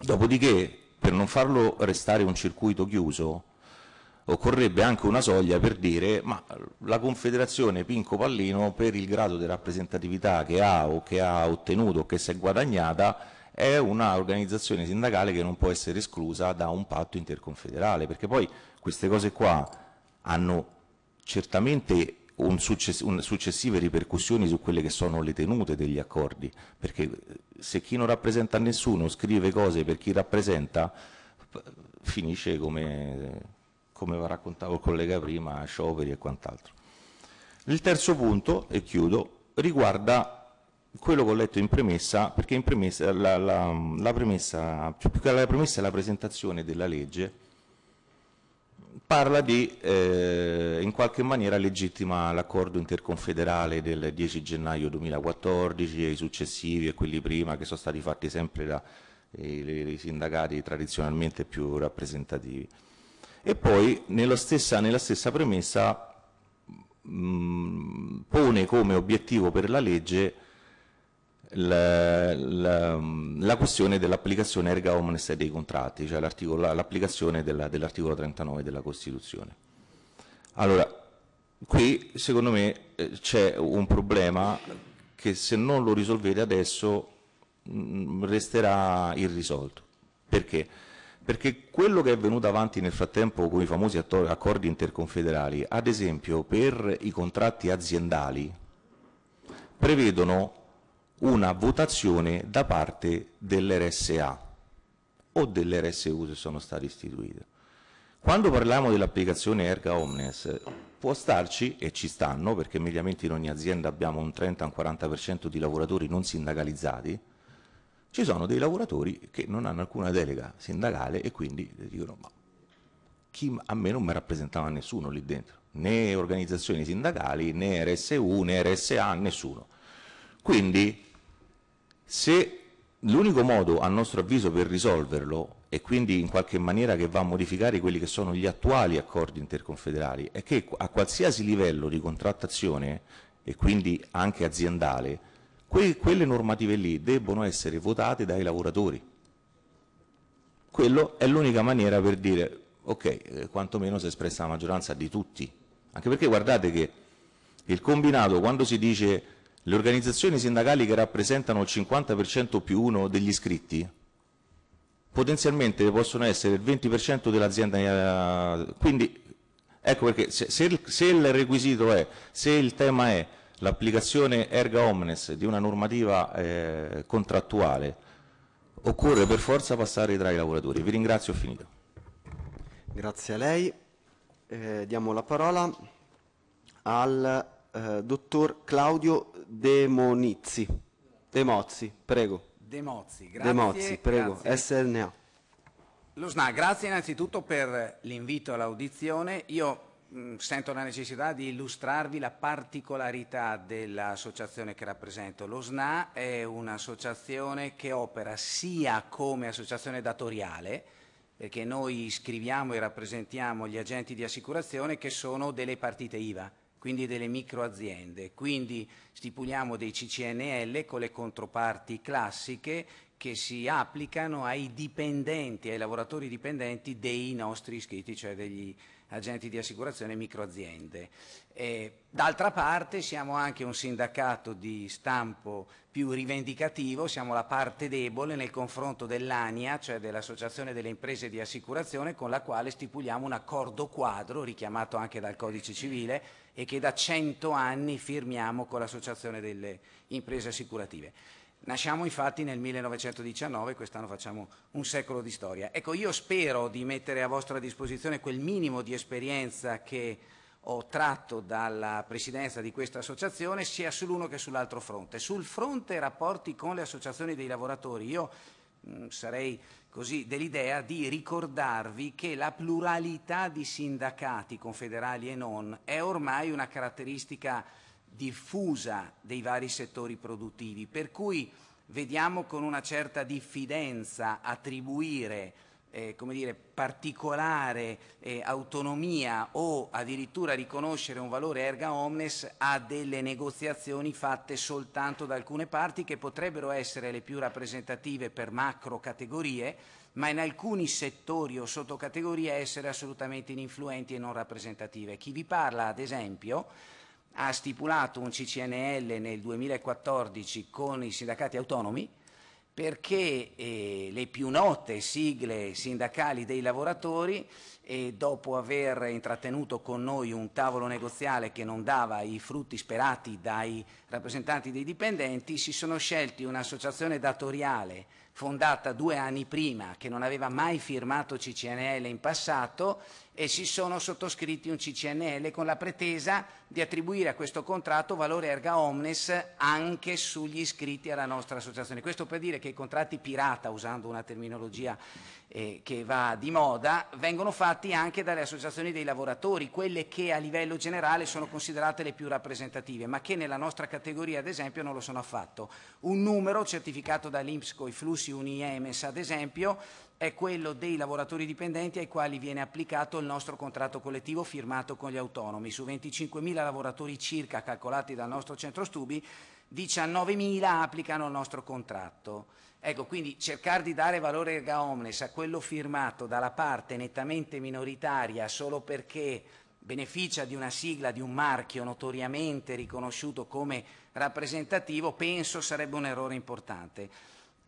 Dopodiché, per non farlo restare un circuito chiuso, occorrebbe anche una soglia per dire ma la Confederazione Pinco Pallino per il grado di rappresentatività che ha o che ha ottenuto o che si è guadagnata è un'organizzazione sindacale che non può essere esclusa da un patto interconfederale, perché poi queste cose qua hanno certamente un success un successive ripercussioni su quelle che sono le tenute degli accordi, perché eh, se chi non rappresenta nessuno scrive cose per chi rappresenta, finisce come, come raccontavo il collega prima, scioperi e quant'altro. Il terzo punto, e chiudo, riguarda quello che ho letto in premessa, perché in premessa, la, la, la premessa, più che la premessa è la presentazione della legge, parla di eh, in qualche maniera legittima l'accordo interconfederale del 10 gennaio 2014 e i successivi e quelli prima che sono stati fatti sempre dai eh, sindacati tradizionalmente più rappresentativi. E poi stessa, nella stessa premessa mh, mm, pone come obiettivo per la legge la, la, um, la questione dell'applicazione erga omnes dei contratti, cioè l'applicazione dell'articolo 39 della Costituzione. Allora, qui secondo me eh, c'è un problema che se non lo risolvete adesso mm, resterà irrisolto. Perché? Perché quello che è venuto avanti nel frattempo con i famosi accordi interconfederali, ad esempio per i contratti aziendali, prevedono una votazione da parte dell'RSA o dell'RSU se sono state istituite. Quando parliamo dell'applicazione Erga Omnes può starci, e ci stanno, perché mediamente in ogni azienda abbiamo un 30-40% di lavoratori non sindacalizzati, ci sono dei lavoratori che non hanno alcuna delega sindacale e quindi dicono ma chi a me non mi rappresentava nessuno lì dentro, né organizzazioni sindacali, né RSU, né RSA, nessuno. Quindi se l'unico modo a nostro avviso per risolverlo e quindi in qualche maniera che va a modificare quelli che sono gli attuali accordi interconfederali è che a qualsiasi livello di contrattazione e quindi anche aziendale que quelle normative lì debbono essere votate dai lavoratori quello è l'unica maniera per dire ok eh, quantomeno si è espressa la maggioranza di tutti anche perché guardate che il combinato quando si dice le organizzazioni sindacali che rappresentano il 50% più uno degli iscritti potenzialmente possono essere il 20% dell'azienda. Eh, quindi ecco perché se, se, il, se, il, requisito è, se il tema è l'applicazione erga omnes di una normativa eh, contrattuale, occorre per forza passare tra i lavoratori. Vi ringrazio, ho finito. Grazie a lei. Eh, diamo la parola al eh, dottor Claudio De Monizzi. prego. De grazie. De prego, grazie. SNA. Lo grazie innanzitutto per l'invito all'audizione. Io mh, mm, sento la necessità di illustrarvi la particolarità dell'associazione che rappresento. Lo SNA è un'associazione che opera sia come associazione datoriale, perché noi scriviamo e rappresentiamo gli agenti di assicurazione che sono delle partite IVA quindi delle microaziende, quindi stipuliamo dei CCNL con le controparti classiche che si applicano ai dipendenti, ai lavoratori dipendenti dei nostri iscritti, cioè degli agenti di assicurazione e microaziende. d'altra parte siamo anche un sindacato di stampo più rivendicativo, siamo la parte debole nel confronto dell'ANIA, cioè dell'Associazione delle Imprese di Assicurazione, con la quale stipuliamo un accordo quadro, richiamato anche dal Codice Civile, e che da 100 anni firmiamo con l'Associazione delle Imprese Assicurative. Nasciamo infatti nel 1919, quest'anno facciamo un secolo di storia. Ecco, io spero di mettere a vostra disposizione quel minimo di esperienza che ho tratto dalla presidenza di questa associazione sia sull'uno che sull'altro fronte. Sul fronte rapporti con le associazioni dei lavoratori, io mh, mm, sarei così dell'idea di ricordarvi che la pluralità di sindacati confederali e non è ormai una caratteristica diffusa dei vari settori produttivi, per cui vediamo con una certa diffidenza attribuire eh, come dire, particolare eh, autonomia o addirittura riconoscere un valore erga omnes a delle negoziazioni fatte soltanto da alcune parti che potrebbero essere le più rappresentative per macro categorie, ma in alcuni settori o sottocategorie essere assolutamente ininfluenti e non rappresentative. Chi vi parla, ad esempio, ha stipulato un CCNL nel 2014 con i sindacati autonomi, perché eh, le più note sigle sindacali dei lavoratori, eh, dopo aver intrattenuto con noi un tavolo negoziale che non dava i frutti sperati dai rappresentanti dei dipendenti, si sono scelti un'associazione datoriale fondata due anni prima, che non aveva mai firmato CCNL in passato, e si sono sottoscritti un CCNL con la pretesa di attribuire a questo contratto valore erga omnes anche sugli iscritti alla nostra associazione. Questo per dire che i contratti pirata, usando una terminologia eh, che va di moda, vengono fatti anche dalle associazioni dei lavoratori, quelle che a livello generale sono considerate le più rappresentative, ma che nella nostra categoria ad esempio non lo sono affatto. Un numero certificato dall'Inps con i flussi Uniemes ad esempio è quello dei lavoratori dipendenti ai quali viene applicato il nostro contratto collettivo firmato con gli autonomi. Su 25.000 lavoratori circa calcolati dal nostro centro studi, 19.000 applicano il nostro contratto. Ecco, quindi cercare di dare valore erga omnes a quello firmato dalla parte nettamente minoritaria solo perché beneficia di una sigla, di un marchio notoriamente riconosciuto come rappresentativo, penso sarebbe un errore importante.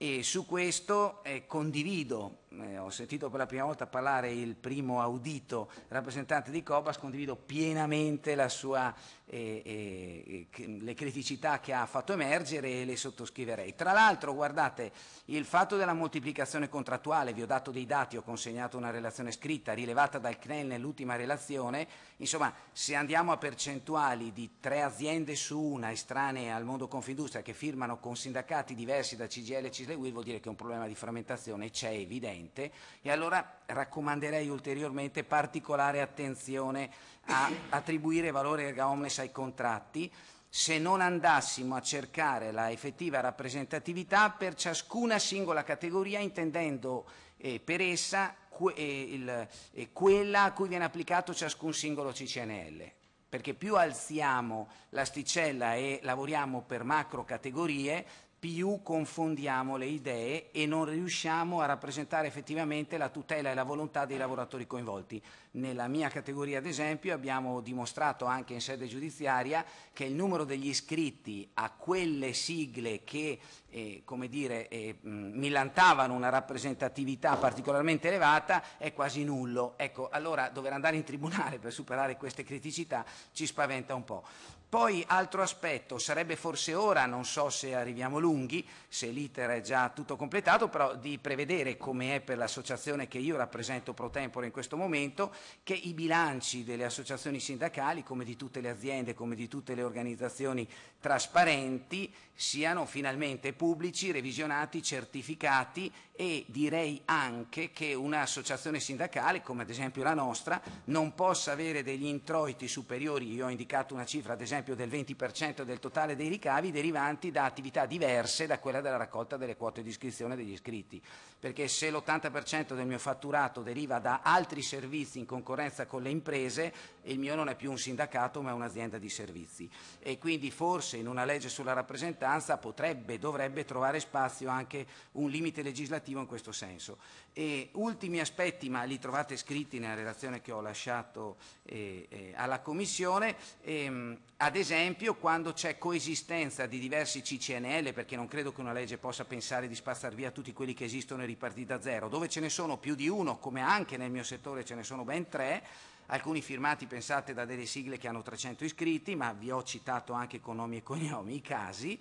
E su questo eh, condivido eh, ho sentito per la prima volta parlare il primo audito rappresentante di Cobas, condivido pienamente sua, eh, eh, eh le criticità che ha fatto emergere e le sottoscriverei. Tra l'altro, guardate, il fatto della moltiplicazione contrattuale, vi ho dato dei dati, ho consegnato una relazione scritta rilevata dal CNEL nell'ultima relazione, insomma, se andiamo a percentuali di tre aziende su una estranee al mondo Confindustria che firmano con sindacati diversi da CGL e Cisle vuol dire che un problema di frammentazione c'è evidente presente e allora raccomanderei ulteriormente particolare attenzione a attribuire valore erga omnes ai contratti se non andassimo a cercare la effettiva rappresentatività per ciascuna singola categoria intendendo eh, per essa que eh, il, eh, quella a cui viene applicato ciascun singolo CCNL perché più alziamo l'asticella e lavoriamo per macro categorie, più confondiamo le idee e non riusciamo a rappresentare effettivamente la tutela e la volontà dei lavoratori coinvolti. Nella mia categoria, ad esempio, abbiamo dimostrato anche in sede giudiziaria che il numero degli iscritti a quelle sigle che eh, come dire, eh, mm, millantavano una rappresentatività particolarmente elevata è quasi nullo. Ecco, allora dover andare in tribunale per superare queste criticità ci spaventa un po'. Poi, altro aspetto, sarebbe forse ora, non so se arriviamo lunghi, se l'iter è già tutto completato, però di prevedere, come è per l'associazione che io rappresento pro tempore in questo momento, che i bilanci delle associazioni sindacali, come di tutte le aziende, come di tutte le organizzazioni trasparenti, siano finalmente pubblici, revisionati, certificati e direi anche che un'associazione sindacale, come ad esempio la nostra, non possa avere degli introiti superiori, io ho indicato una cifra ad esempio esempio del 20% del totale dei ricavi derivanti da attività diverse da quella della raccolta delle quote di iscrizione degli iscritti, perché se l'80% del mio fatturato deriva da altri servizi in concorrenza con le imprese, e il mio non è più un sindacato ma è un'azienda di servizi e quindi forse in una legge sulla rappresentanza potrebbe, dovrebbe trovare spazio anche un limite legislativo in questo senso. E ultimi aspetti, ma li trovate scritti nella relazione che ho lasciato eh, eh, alla Commissione, ehm, ad esempio quando c'è coesistenza di diversi CCNL, perché non credo che una legge possa pensare di spazzar via tutti quelli che esistono e ripartire da zero, dove ce ne sono più di uno, come anche nel mio settore ce ne sono ben tre, alcuni firmati pensate da delle sigle che hanno 300 iscritti, ma vi ho citato anche con nomi e cognomi i casi,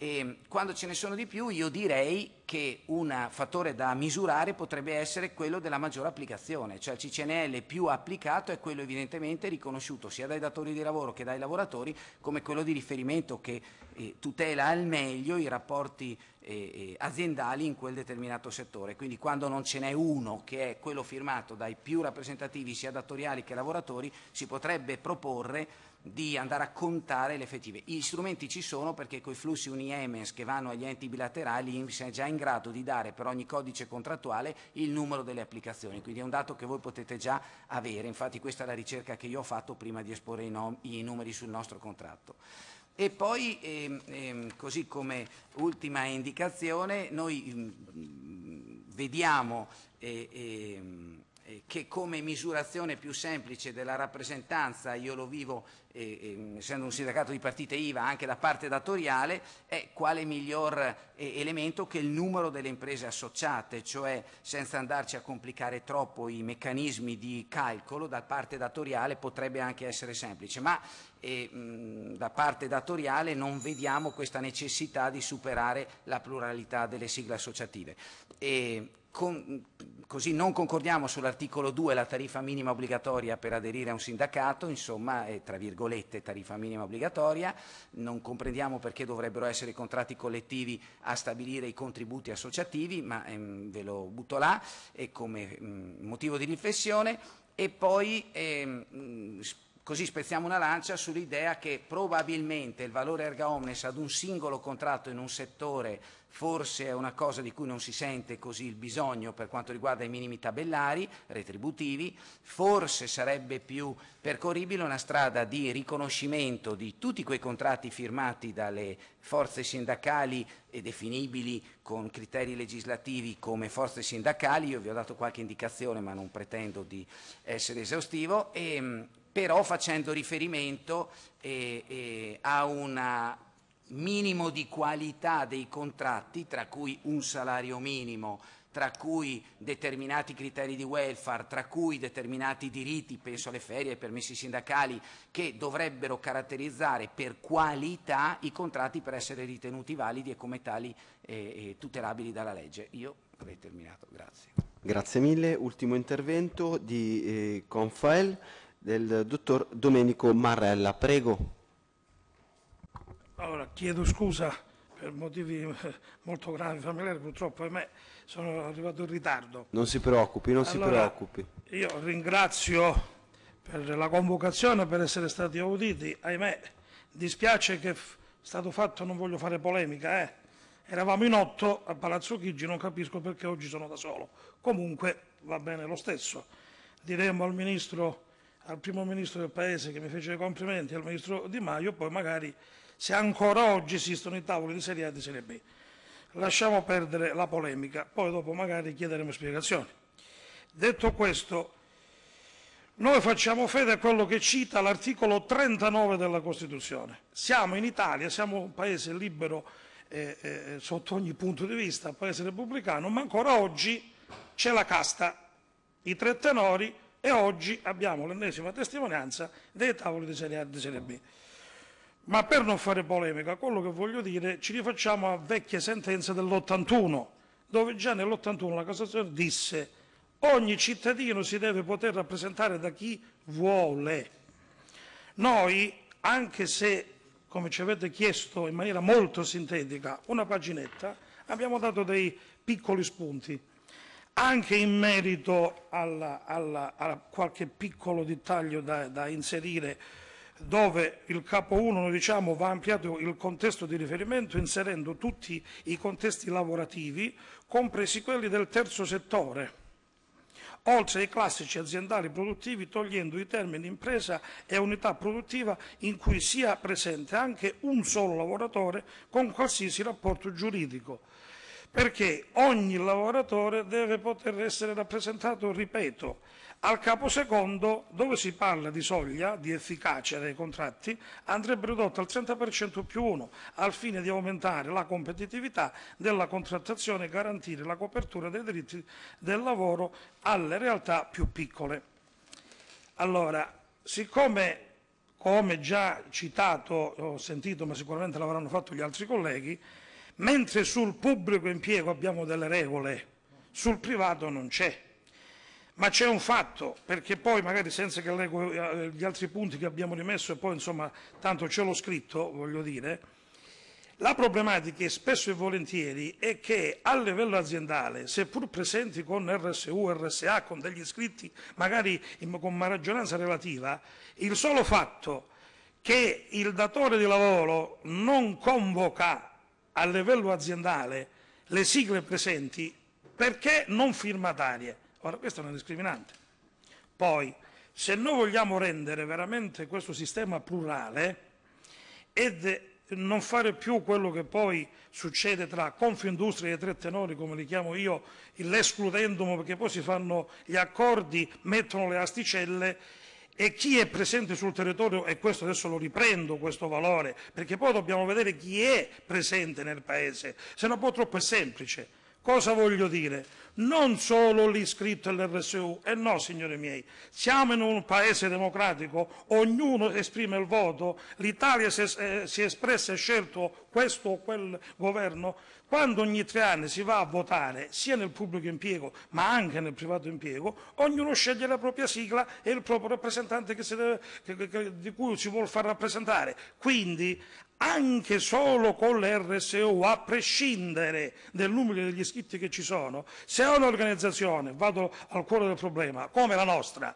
e ehm, quando ce ne sono di più io direi che un fattore da misurare potrebbe essere quello della maggiore applicazione, cioè il CCNL più applicato è quello evidentemente riconosciuto sia dai datori di lavoro che dai lavoratori come quello di riferimento che eh, tutela al meglio i rapporti eh, eh aziendali in quel determinato settore. Quindi quando non ce n'è uno che è quello firmato dai più rappresentativi sia datoriali che lavoratori si potrebbe proporre di andare a contare le effettive. Gli strumenti ci sono perché con i flussi Uniemes che vanno agli enti bilaterali l'INPS è già in grado di dare per ogni codice contrattuale il numero delle applicazioni, quindi è un dato che voi potete già avere, infatti questa è la ricerca che io ho fatto prima di esporre i, nom- i numeri sul nostro contratto. E poi, ehm, ehm, così come ultima indicazione, noi mh, mm, mm, vediamo eh, ehm, eh, che come misurazione più semplice della rappresentanza, io lo vivo eh, ehm, essendo un sindacato di partite IVA anche da parte datoriale, è quale miglior eh, elemento che il numero delle imprese associate, cioè senza andarci a complicare troppo i meccanismi di calcolo, da parte datoriale potrebbe anche essere semplice, ma mh, ehm, da parte datoriale non vediamo questa necessità di superare la pluralità delle sigle associative. E, con, così non concordiamo sull'articolo 2, la tariffa minima obbligatoria per aderire a un sindacato, insomma, è, tra virgolette tariffa minima obbligatoria, non comprendiamo perché dovrebbero essere i contratti collettivi a stabilire i contributi associativi, ma ehm, ve lo butto là e come mh, motivo di riflessione e poi ehm, Così spezziamo una lancia sull'idea che probabilmente il valore erga omnes ad un singolo contratto in un settore forse è una cosa di cui non si sente così il bisogno per quanto riguarda i minimi tabellari retributivi, forse sarebbe più percorribile una strada di riconoscimento di tutti quei contratti firmati dalle forze sindacali e definibili con criteri legislativi come forze sindacali, io vi ho dato qualche indicazione ma non pretendo di essere esaustivo, e, ehm, però facendo riferimento eh, eh, a una minimo di qualità dei contratti, tra cui un salario minimo, tra cui determinati criteri di welfare, tra cui determinati diritti, penso alle ferie, ai permessi sindacali, che dovrebbero caratterizzare per qualità i contratti per essere ritenuti validi e come tali eh, eh tutelabili dalla legge. Io avrei terminato, grazie. Grazie mille. Ultimo intervento di eh, Confael del dottor Domenico Marrella. Prego. Allora, chiedo scusa per motivi eh, molto gravi familiari, purtroppo a me sono arrivato in ritardo. Non si preoccupi, non allora, si preoccupi. Io ringrazio per la convocazione, per essere stati auditi. Ahimè, dispiace che è stato fatto, non voglio fare polemica, eh. Eravamo in otto a Palazzo Chigi, non capisco perché oggi sono da solo. Comunque va bene lo stesso. Diremmo al ministro, al primo ministro del Paese che mi fece i complimenti, al ministro Di Maio, poi magari se ancora oggi esistono i tavoli di Serie A e di Serie B. Lasciamo perdere la polemica, poi dopo magari chiederemo spiegazioni. Detto questo, noi facciamo fede a quello che cita l'articolo 39 della Costituzione. Siamo in Italia, siamo un paese libero eh, eh, sotto ogni punto di vista, un paese repubblicano, ma ancora oggi c'è la casta, i tre tenori e oggi abbiamo l'ennesima testimonianza dei tavoli di Serie A e di Serie B. Ma per non fare polemica, quello che voglio dire, ci rifacciamo a vecchie sentenze dell'81, dove già nell'81 la Cassazione disse ogni cittadino si deve poter rappresentare da chi vuole. Noi, anche se, come ci avete chiesto in maniera molto sintetica, una paginetta, abbiamo dato dei piccoli spunti, anche in merito alla, alla, a qualche piccolo dettaglio da, da inserire dove il capo 1 diciamo, va ampliato il contesto di riferimento inserendo tutti i contesti lavorativi, compresi quelli del terzo settore, oltre ai classici aziendali produttivi, togliendo i termini impresa e unità produttiva in cui sia presente anche un solo lavoratore con qualsiasi rapporto giuridico. Perché ogni lavoratore deve poter essere rappresentato, ripeto, al capo secondo, dove si parla di soglia di efficacia dei contratti, andrebbe ridotto al 30% più 1 al fine di aumentare la competitività della contrattazione e garantire la copertura dei diritti del lavoro alle realtà più piccole. Allora, siccome come già citato, ho sentito, ma sicuramente l'avranno fatto gli altri colleghi, mentre sul pubblico impiego abbiamo delle regole, sul privato non c'è ma c'è un fatto, perché poi magari senza che leggo eh, gli altri punti che abbiamo rimesso e poi insomma tanto ce l'ho scritto, voglio dire, la problematica è spesso e volentieri è che a livello aziendale, seppur presenti con RSU, RSA, con degli iscritti, magari con maggioranza relativa, il solo fatto che il datore di lavoro non convoca a livello aziendale le sigle presenti perché non firmatarie Ora, questa è una discriminante. Poi, se noi vogliamo rendere veramente questo sistema plurale ed non fare più quello che poi succede tra Confindustria e i tre tenori, come li chiamo io, l'escludendum, perché poi si fanno gli accordi, mettono le asticelle e chi è presente sul territorio, e questo adesso lo riprendo, questo valore, perché poi dobbiamo vedere chi è presente nel Paese, se no poi troppo è semplice. Cosa voglio dire? Non solo l'iscritto all'RSU, e eh no signori miei, siamo in un paese democratico, ognuno esprime il voto, l'Italia si, eh, si è espressa e scelto questo o quel governo, quando ogni tre anni si va a votare sia nel pubblico impiego ma anche nel privato impiego, ognuno sceglie la propria sigla e il proprio rappresentante deve, che, che, che, di cui si vuole far rappresentare. Quindi anche solo con le RSU, a prescindere del numero degli iscritti che ci sono, se ho un'organizzazione, vado al cuore del problema, come la nostra,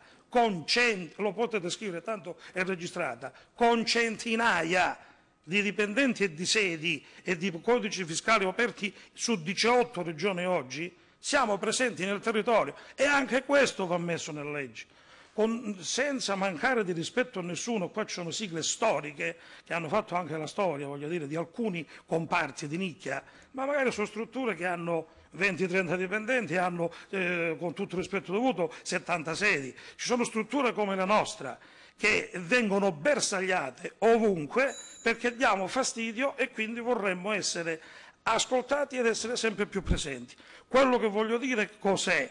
lo potete scrivere, tanto è registrata, con centinaia di dipendenti e di sedi e di codici fiscali aperti su 18 regioni oggi, siamo presenti nel territorio e anche questo va messo nella legge con, senza mancare di rispetto a nessuno, qua ci sono sigle storiche che hanno fatto anche la storia, voglio dire, di alcuni comparti di nicchia, ma magari sono strutture che hanno 20-30 dipendenti, hanno, eh, con tutto rispetto dovuto, 70 sedi. Ci sono strutture come la nostra che vengono bersagliate ovunque perché diamo fastidio e quindi vorremmo essere ascoltati ed essere sempre più presenti. Quello che voglio dire cos'è?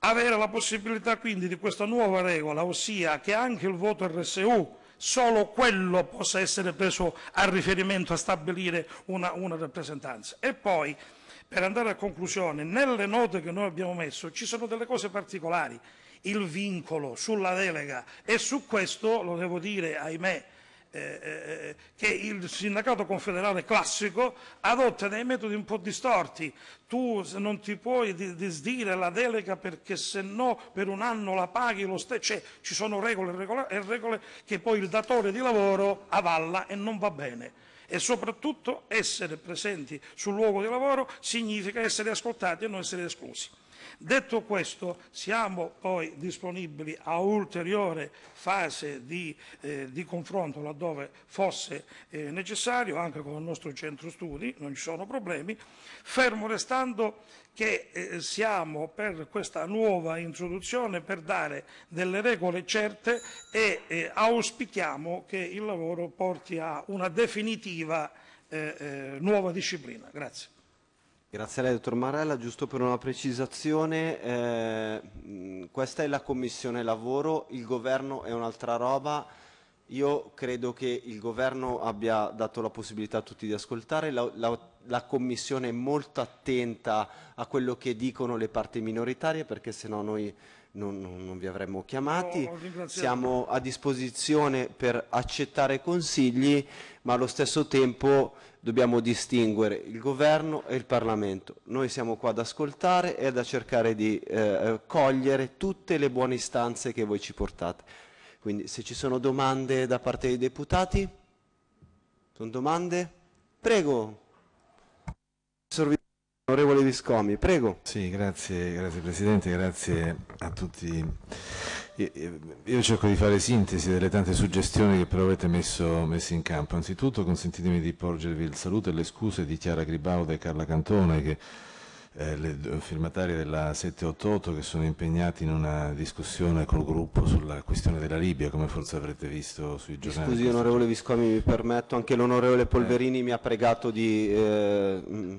avere la possibilità quindi di questa nuova regola, ossia che anche il voto RSU solo quello possa essere preso a riferimento a stabilire una, una, rappresentanza. E poi, per andare a conclusione, nelle note che noi abbiamo messo ci sono delle cose particolari, il vincolo sulla delega e su questo, lo devo dire ahimè, eh, eh, eh, che il sindacato confederale classico adotta dei metodi un po' distorti. Tu non ti puoi disdire la delega perché se no per un anno la paghi lo stesso. Cioè, ci sono regole, regole e eh, regole che poi il datore di lavoro avalla e non va bene. E soprattutto essere presenti sul luogo di lavoro significa essere ascoltati e non essere esclusi. Detto questo, siamo poi disponibili a ulteriore fase di, eh, di confronto laddove fosse eh, necessario, anche con il nostro centro studi, non ci sono problemi, fermo restando che eh, siamo per questa nuova introduzione per dare delle regole certe e eh, auspichiamo che il lavoro porti a una definitiva eh, eh nuova disciplina. Grazie. Grazie a lei, dottor Marella. Giusto per una precisazione, eh, questa è la Commissione Lavoro, il Governo è un'altra roba. Io credo che il Governo abbia dato la possibilità a tutti di ascoltare, la, la, la Commissione è molto attenta a quello che dicono le parti minoritarie perché sennò noi non, non, vi avremmo chiamati. No, Siamo a disposizione per accettare consigli, ma allo stesso tempo dobbiamo distinguere il governo e il Parlamento. Noi siamo qua ad ascoltare e da cercare di eh, cogliere tutte le buone istanze che voi ci portate. Quindi se ci sono domande da parte dei deputati, sono domande? Prego. Onorevole Viscomi, prego. Sì, grazie, grazie Presidente, grazie a tutti eh, io cerco di fare sintesi delle tante suggestioni che però avete messo, messo, in campo. Anzitutto consentitemi di porgervi il saluto e le scuse di Chiara Gribauda e Carla Cantone, che, eh, le firmatarie della 788, che sono impegnati in una discussione col gruppo sulla questione della Libia, come forse avrete visto sui giornali. Scusi, onorevole Viscomi, mi permetto, anche l'onorevole Polverini eh. mi ha pregato di... Eh,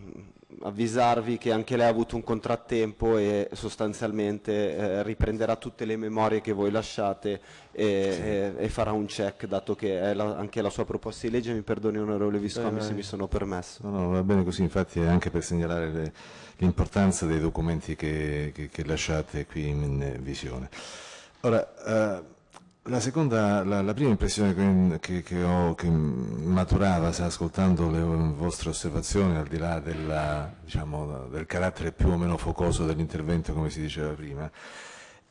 avvisarvi che anche lei ha avuto un contrattempo e sostanzialmente eh, riprenderà tutte le memorie che voi lasciate e, sì. e, e farà un check dato che è la, anche la sua proposta di legge mi perdoni onorevole Viscomi eh, se mi eh. sono permesso no, no va bene così infatti è anche per segnalare l'importanza dei documenti che, che, che, lasciate qui in visione ora eh, la, seconda, la, la, prima impressione che, che, ho, che maturava ascoltando le vostre osservazioni, al di là della, diciamo, del carattere più o meno focoso dell'intervento, come si diceva prima,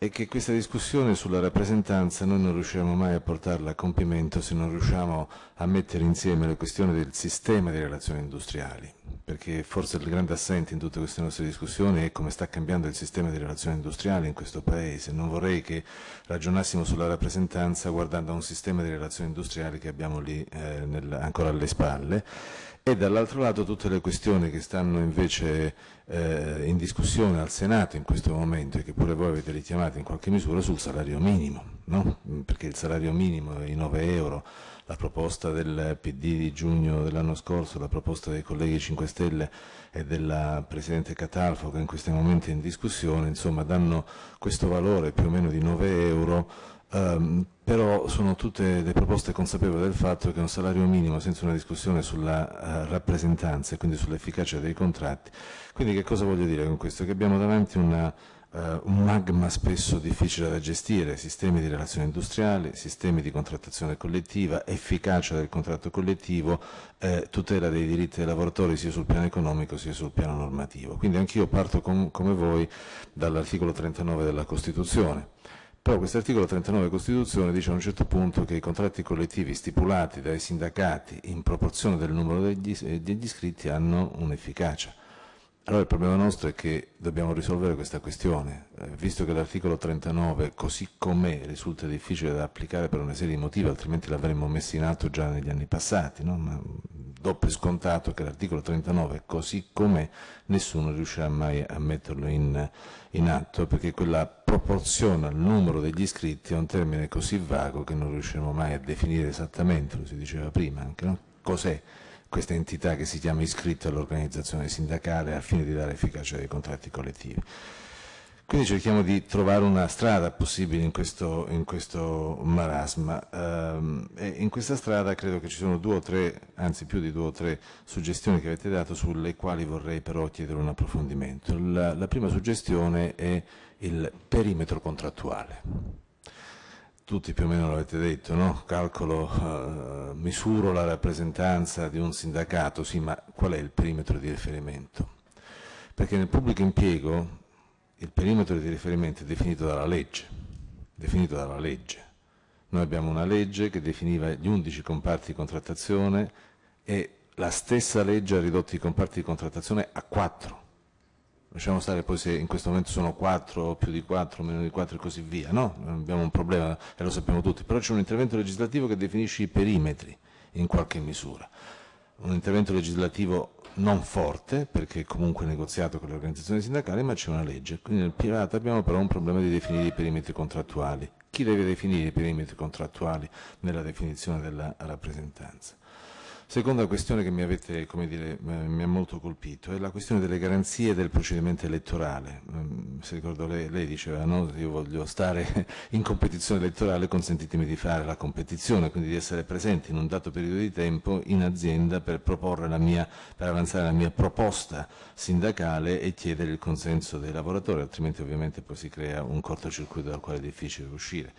è che questa discussione sulla rappresentanza noi non riusciremo mai a portarla a compimento se non riusciamo a mettere insieme le questioni del sistema di relazioni industriali, perché forse il grande assente in tutte queste nostre discussioni è come sta cambiando il sistema di relazioni industriali in questo Paese. Non vorrei che ragionassimo sulla rappresentanza guardando a un sistema di relazioni industriali che abbiamo lì eh, nel, ancora alle spalle e dall'altro lato tutte le questioni che stanno invece eh, in discussione al Senato in questo momento e che pure voi avete richiamato in qualche misura sul salario minimo, no? perché il salario minimo è i 9 euro, la proposta del PD di giugno dell'anno scorso, la proposta dei colleghi 5 Stelle e della Presidente Catalfo che in questo momento è in discussione, insomma danno questo valore più o meno di 9 euro Um, però sono tutte le proposte consapevoli del fatto che un salario minimo senza una discussione sulla uh, rappresentanza e quindi sull'efficacia dei contratti. Quindi che cosa voglio dire con questo? Che abbiamo davanti una, uh, un magma spesso difficile da gestire, sistemi di relazioni industriali, sistemi di contrattazione collettiva, efficacia del contratto collettivo, eh, tutela dei diritti dei lavoratori sia sul piano economico sia sul piano normativo. Quindi anch'io parto com come voi dall'articolo 39 della Costituzione però questo articolo 39 della Costituzione dice a un certo punto che i contratti collettivi stipulati dai sindacati in proporzione del numero degli, eh, degli iscritti hanno un'efficacia. Allora il problema nostro è che dobbiamo risolvere questa questione, eh, visto che l'articolo 39 così com'è risulta difficile da applicare per una serie di motivi, altrimenti l'avremmo messo in atto già negli anni passati, no? ma do per scontato che l'articolo 39 così com'è nessuno riuscirà mai a metterlo in, in atto, perché quella proporzione al numero degli iscritti è un termine così vago che non riusciremo mai a definire esattamente, lo si diceva prima anche, no? cos'è questa entità che si chiama iscritta all'organizzazione sindacale al fine di dare efficacia ai contratti collettivi. Quindi cerchiamo di trovare una strada possibile in questo, in questo marasma ehm, e in questa strada credo che ci sono due o tre, anzi più di due o tre suggestioni che avete dato sulle quali vorrei però chiedere un approfondimento. La, la prima suggestione è il perimetro contrattuale tutti più o meno l'avete detto, no? calcolo, eh, misuro la rappresentanza di un sindacato, sì, ma qual è il perimetro di riferimento? Perché nel pubblico impiego il perimetro di riferimento è definito dalla legge, definito dalla legge. Noi abbiamo una legge che definiva gli 11 comparti di contrattazione e la stessa legge ha ridotto i comparti di contrattazione a 4 lasciamo stare poi se in questo momento sono 4, più di 4, meno di 4 e così via, no? Abbiamo un problema e lo sappiamo tutti, però c'è un intervento legislativo che definisce i perimetri in qualche misura, un intervento legislativo non forte perché comunque negoziato con le organizzazioni sindacali, ma c'è una legge, quindi nel pirata abbiamo però un problema di definire i perimetri contrattuali. Chi deve definire i perimetri contrattuali nella definizione della rappresentanza? Seconda questione che mi, avete, dire, mi, ha molto colpito è la questione delle garanzie del procedimento elettorale. Se ricordo lei, lei diceva no, io voglio stare in competizione elettorale, consentitemi di fare la competizione, quindi di essere presente in un dato periodo di tempo in azienda per, mia, per avanzare la mia proposta sindacale e chiedere il consenso dei lavoratori, altrimenti ovviamente poi si crea un cortocircuito dal quale è difficile uscire.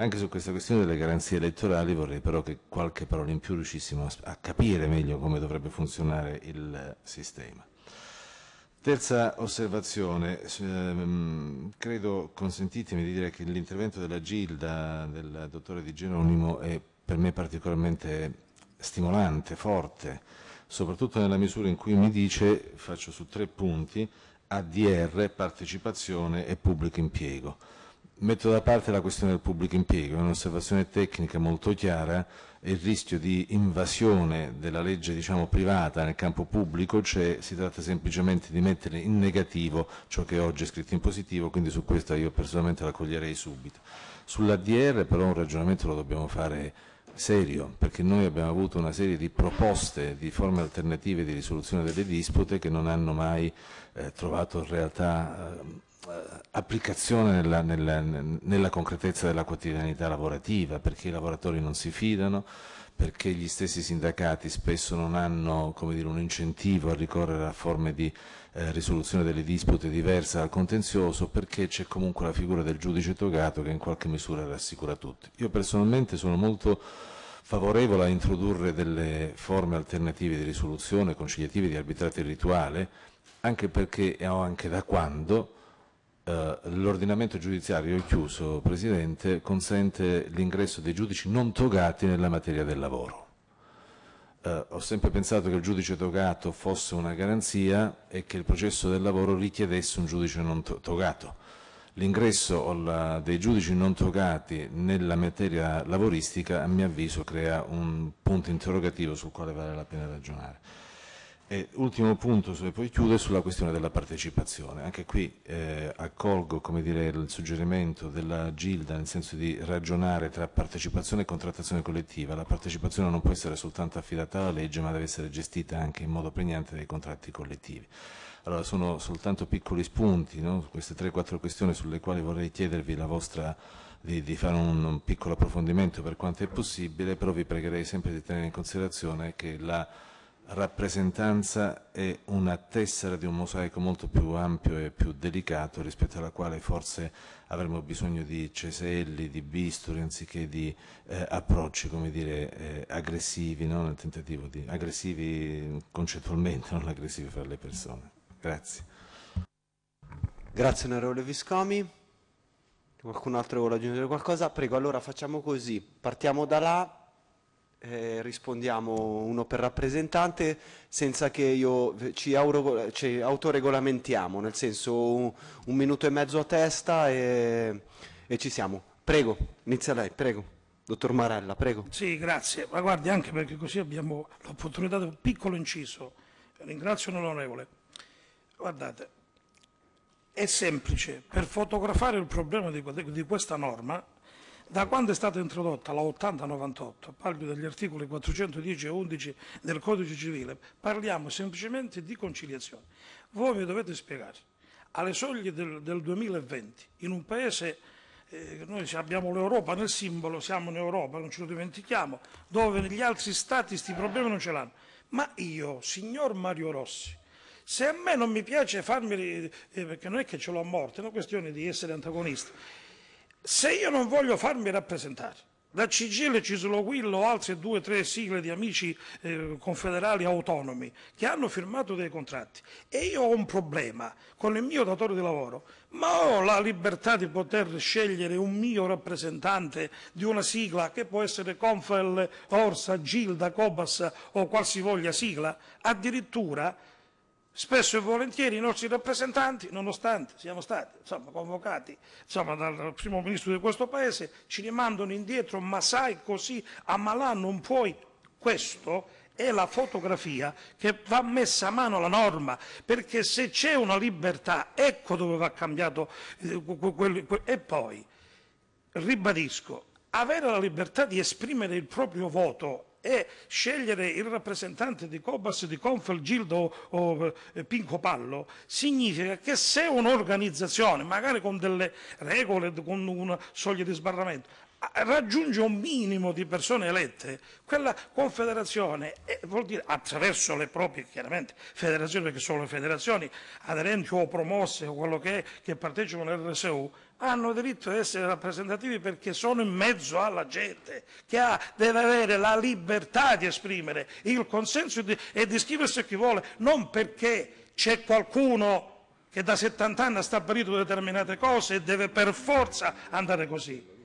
Anche su questa questione delle garanzie elettorali vorrei però che qualche parola in più riuscissimo a capire meglio come dovrebbe funzionare il sistema. Terza osservazione, ehm, credo consentitemi di dire che l'intervento della Gilda, del dottore Di Geronimo, è per me particolarmente stimolante, forte, soprattutto nella misura in cui mi dice, faccio su tre punti, ADR, partecipazione e pubblico impiego. Metto da parte la questione del pubblico impiego, è un'osservazione tecnica molto chiara e il rischio di invasione della legge diciamo, privata nel campo pubblico c'è, cioè si tratta semplicemente di mettere in negativo ciò che oggi è scritto in positivo, quindi su questo io personalmente la coglierei subito. Sull'ADR però un ragionamento lo dobbiamo fare serio, perché noi abbiamo avuto una serie di proposte di forme alternative di risoluzione delle dispute che non hanno mai eh, trovato realtà... Eh, applicazione nella, nella, nella, concretezza della quotidianità lavorativa, perché i lavoratori non si fidano, perché gli stessi sindacati spesso non hanno dire, un incentivo a ricorrere a forme di eh, risoluzione delle dispute diverse dal contenzioso, perché c'è comunque la figura del giudice togato che in qualche misura rassicura tutti. Io personalmente sono molto favorevole a introdurre delle forme alternative di risoluzione conciliative di arbitrato e rituale, anche perché ho anche da quando eh, l'ordinamento giudiziario chiuso, Presidente, consente l'ingresso dei giudici non togati nella materia del lavoro. Eh, ho sempre pensato che il giudice togato fosse una garanzia e che il processo del lavoro richiedesse un giudice non to togato. L'ingresso dei giudici non togati nella materia lavoristica, a mio avviso, crea un punto interrogativo sul quale vale la pena ragionare. E ultimo punto, se poi chiudo, sulla questione della partecipazione. Anche qui eh, accolgo dire, il suggerimento della Gilda, nel senso di ragionare tra partecipazione e contrattazione collettiva. La partecipazione non può essere soltanto affidata alla legge, ma deve essere gestita anche in modo pregnante dai contratti collettivi. Allora, sono soltanto piccoli spunti, no? queste 3-4 questioni sulle quali vorrei chiedervi la vostra di, di, fare un, un, piccolo approfondimento per quanto è possibile, però vi pregherei sempre di tenere in considerazione che la rappresentanza è una tessera di un mosaico molto più ampio e più delicato rispetto alla quale forse avremmo bisogno di ceselli, di bisturi anziché di eh, approcci come dire eh, aggressivi no? nel tentativo di aggressivi concettualmente non aggressivi fra le persone grazie grazie onorevole Viscomi qualcun altro vuole aggiungere qualcosa? prego allora facciamo così partiamo da là eh, rispondiamo uno per rappresentante senza che io ci, auro, ci autoregolamentiamo, nel senso un, un, minuto e mezzo a testa e, e, ci siamo. Prego, inizia lei, prego. Dottor Marella, prego. Sì, grazie. Ma guardi, anche perché così abbiamo l'opportunità di un piccolo inciso. Ringrazio l'onorevole. Guardate, è semplice, per fotografare il problema di, di questa norma da quando è stata introdotta la 8098, parlo degli articoli 410 e 11 del Codice Civile, parliamo semplicemente di conciliazione. Voi mi dovete spiegare, alle soglie del, del 2020, in un paese, eh, noi abbiamo l'Europa nel simbolo, siamo in Europa, non ce lo dimentichiamo, dove negli altri stati questi problemi non ce l'hanno. Ma io, signor Mario Rossi, se a me non mi piace farmi, eh, eh perché non è che ce l'ho a morte, è una questione di essere antagonista, se io non voglio farmi rappresentare da CGL, Cisloquillo o altre due o tre sigle di amici eh, confederali autonomi che hanno firmato dei contratti e io ho un problema con il mio datore di lavoro, ma ho la libertà di poter scegliere un mio rappresentante di una sigla che può essere Confel, Orsa, Gilda, Cobas o qualsivoglia sigla, addirittura Spesso e volentieri i nostri rappresentanti, nonostante siamo stati insomma, convocati insomma, dal primo ministro di questo Paese, ci rimandano indietro, ma sai così, a Malà non puoi questo è la fotografia che va messa a mano la norma, perché se c'è una libertà, ecco dove va cambiato. Eh, e poi, ribadisco, avere la libertà di esprimere il proprio voto e scegliere il rappresentante di Cobas, di Confel, Gildo o eh, Pinco Pallo, significa che se un'organizzazione, magari con delle regole, con una soglia di sbarramento, raggiunge un minimo di persone elette, quella confederazione vuol dire attraverso le proprie chiaramente federazioni, perché sono le federazioni aderenti o promosse o quello che è, che partecipano all'RSU, hanno diritto ad essere rappresentativi perché sono in mezzo alla gente che ha, deve avere la libertà di esprimere il consenso di, e di scriversi a chi vuole, non perché c'è qualcuno che da 70 anni ha stabilito determinate cose e deve per forza andare così.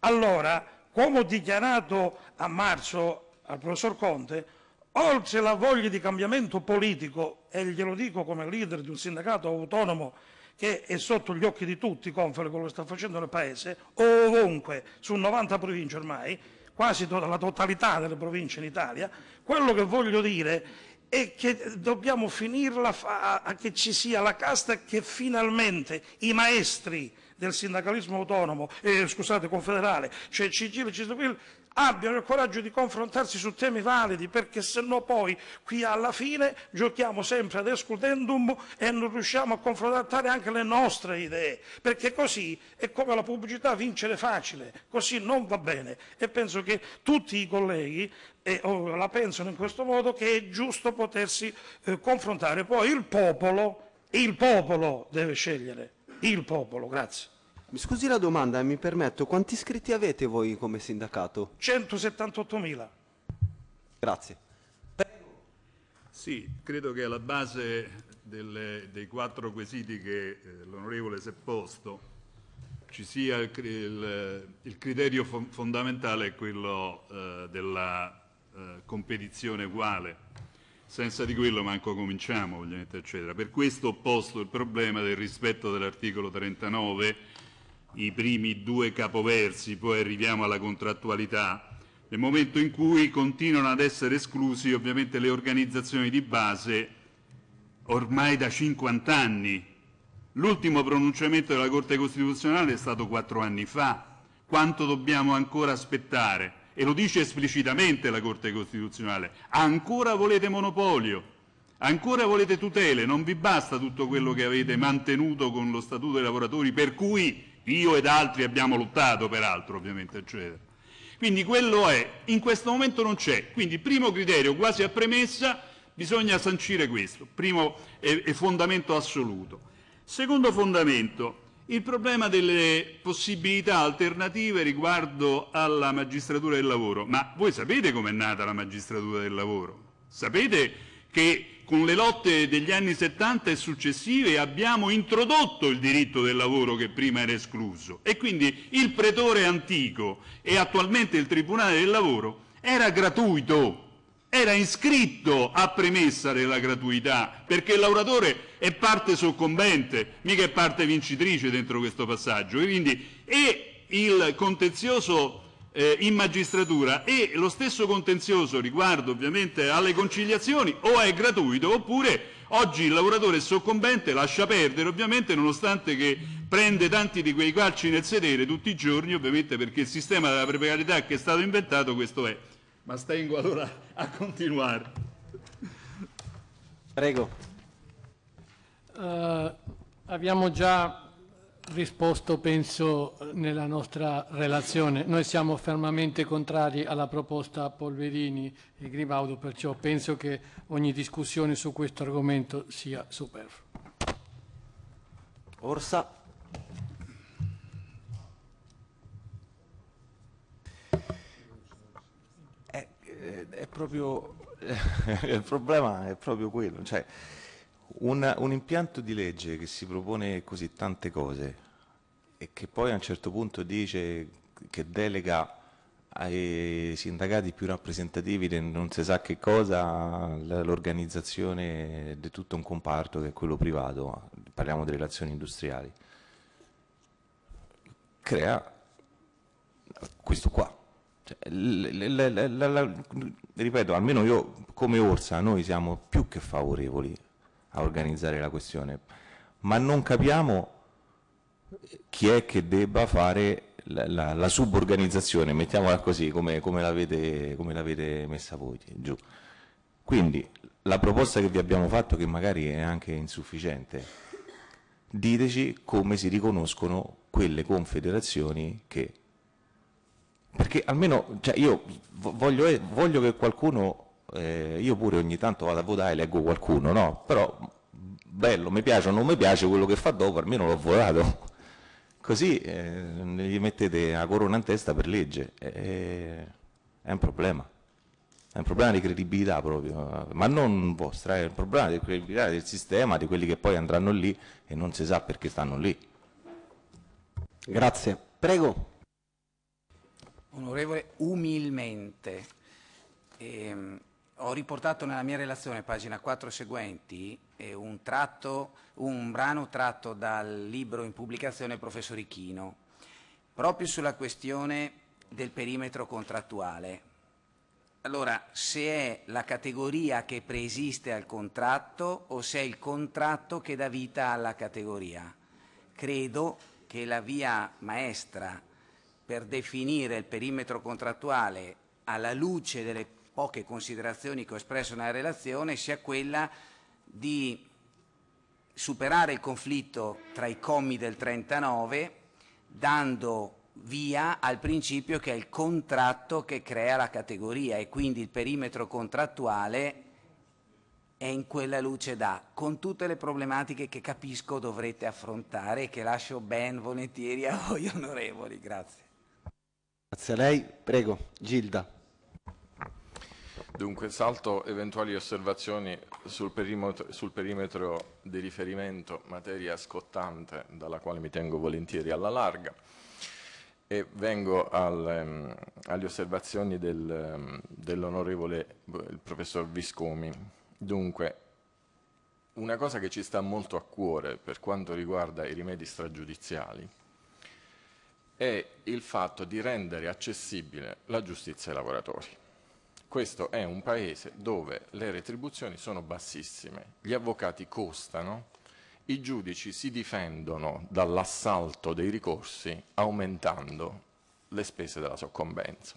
Allora, come ho dichiarato a marzo al professor Conte, oltre la voglia di cambiamento politico, e glielo dico come leader di un sindacato autonomo che è sotto gli occhi di tutti, Confere, quello che sta facendo nel Paese, ovunque, su 90 province ormai, quasi la totalità delle province in Italia, quello che voglio dire è che dobbiamo finirla a, a che ci sia la casta che finalmente i maestri del sindacalismo autonomo, eh, scusate, confederale, cioè Cigile e Cisoquil, abbiano il coraggio di confrontarsi su temi validi, perché sennò poi qui alla fine giochiamo sempre ad escludendum e non riusciamo a confrontare anche le nostre idee, perché così è come la pubblicità vincere facile, così non va bene e penso che tutti i colleghi eh, la pensano in questo modo che è giusto potersi eh, confrontare. Poi il popolo, il popolo deve scegliere, il popolo, grazie. Mi scusi la domanda, mi permetto, quanti iscritti avete voi come sindacato? 178.000. Grazie. Sì, credo che alla base delle, dei quattro quesiti che eh, l'onorevole si è posto ci sia il, il, il criterio fo fondamentale quello eh, della eh, competizione uguale. Senza di quello manco cominciamo, eccetera. Per questo ho posto il problema del rispetto dell'articolo 39 i primi due capoversi, poi arriviamo alla contrattualità, nel momento in cui continuano ad essere esclusi ovviamente le organizzazioni di base ormai da 50 anni. L'ultimo pronunciamento della Corte Costituzionale è stato quattro anni fa. Quanto dobbiamo ancora aspettare? E lo dice esplicitamente la Corte Costituzionale. Ancora volete monopolio? Ancora volete tutele, non vi basta tutto quello che avete mantenuto con lo Statuto dei lavoratori, per cui io ed altri abbiamo lottato, peraltro, ovviamente, eccetera. Quindi quello è, in questo momento non c'è. Quindi primo criterio, quasi a premessa, bisogna sancire questo, primo e fondamento assoluto. Secondo fondamento, il problema delle possibilità alternative riguardo alla magistratura del lavoro. Ma voi sapete com'è nata la magistratura del lavoro? Sapete che con le lotte degli anni 70 e successive abbiamo introdotto il diritto del lavoro che prima era escluso e quindi il pretore antico e attualmente il Tribunale del Lavoro era gratuito, era iscritto a premessa della gratuità, perché il lavoratore è parte soccombente, mica è parte vincitrice dentro questo passaggio. E quindi e il contenzioso eh, in magistratura e lo stesso contenzioso riguardo ovviamente alle conciliazioni o è gratuito oppure oggi il lavoratore soccombente lascia perdere ovviamente nonostante che prende tanti di quei calci nel sedere tutti i giorni ovviamente perché il sistema della precarietà che è stato inventato questo è. Ma stengo allora a continuare. Prego. Uh, abbiamo già risposto penso nella nostra relazione. Noi siamo fermamente contrari alla proposta Polverini e Gribaudo, perciò penso che ogni discussione su questo argomento sia superflua. Orsa. È, eh, eh, è proprio, il problema è proprio quello. Cioè, una, un impianto di legge che si propone così tante cose e che poi a un certo punto dice che delega ai sindacati più rappresentativi di non si sa che cosa l'organizzazione di tutto un comparto che è quello privato, parliamo di relazioni industriali, crea questo qua. Cioè, ripeto, almeno io come Orsa noi siamo più che favorevoli a organizzare la questione, ma non capiamo eh, chi è che debba fare la, la, la suborganizzazione, mettiamola così come, come l'avete messa voi giù. Quindi la proposta che vi abbiamo fatto, che magari è anche insufficiente, diteci come si riconoscono quelle confederazioni che... Perché almeno, cioè io voglio, eh, voglio che qualcuno eh, io pure ogni tanto vado a votare e leggo qualcuno, no? Però bello, mi piace o non mi piace quello che fa dopo, almeno l'ho votato. Così eh, gli mettete la corona in testa per legge. Eh, eh, è un problema. È un problema di credibilità proprio, ma non vostra, è un problema di credibilità del sistema, di quelli che poi andranno lì e non si sa perché stanno lì. Grazie. Prego. Onorevole, umilmente. Ehm ho riportato nella mia relazione, pagina 4 seguenti, eh, un, tratto, un brano tratto dal libro in pubblicazione Professor Ichino, proprio sulla questione del perimetro contrattuale. Allora, se è la categoria che preesiste al contratto o se è il contratto che dà vita alla categoria. Credo che la via maestra per definire il perimetro contrattuale alla luce delle poche considerazioni che ho espresso nella relazione sia quella di superare il conflitto tra i commi del 39 dando via al principio che è il contratto che crea la categoria e quindi il perimetro contrattuale è in quella luce da, con tutte le problematiche che capisco dovrete affrontare e che lascio ben volentieri a voi onorevoli. Grazie. Grazie a lei. Prego, Gilda. Dunque, salto eventuali osservazioni sul perimetro, sul perimetro, di riferimento, materia scottante dalla quale mi tengo volentieri alla larga, e vengo al, um, alle osservazioni del, um, dell'onorevole professor Viscomi. Dunque, una cosa che ci sta molto a cuore per quanto riguarda i rimedi stragiudiziali è il fatto di rendere accessibile la giustizia ai lavoratori questo è un paese dove le retribuzioni sono bassissime, gli avvocati costano, i giudici si difendono dall'assalto dei ricorsi aumentando le spese della soccombenza.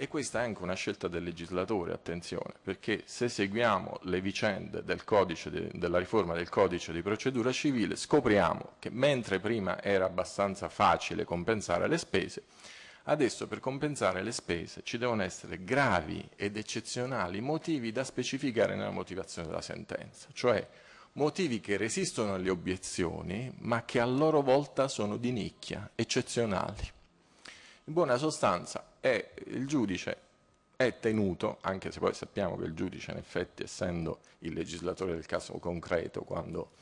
E questa è anche una scelta del legislatore, attenzione, perché se seguiamo le vicende del de, della riforma del codice di procedura civile, scopriamo che mentre prima era abbastanza facile compensare le spese, Adesso per compensare le spese ci devono essere gravi ed eccezionali motivi da specificare nella motivazione della sentenza, cioè motivi che resistono alle obiezioni ma che a loro volta sono di nicchia, eccezionali. In buona sostanza è il giudice è tenuto, anche se poi sappiamo che il giudice in effetti essendo il legislatore del caso concreto quando,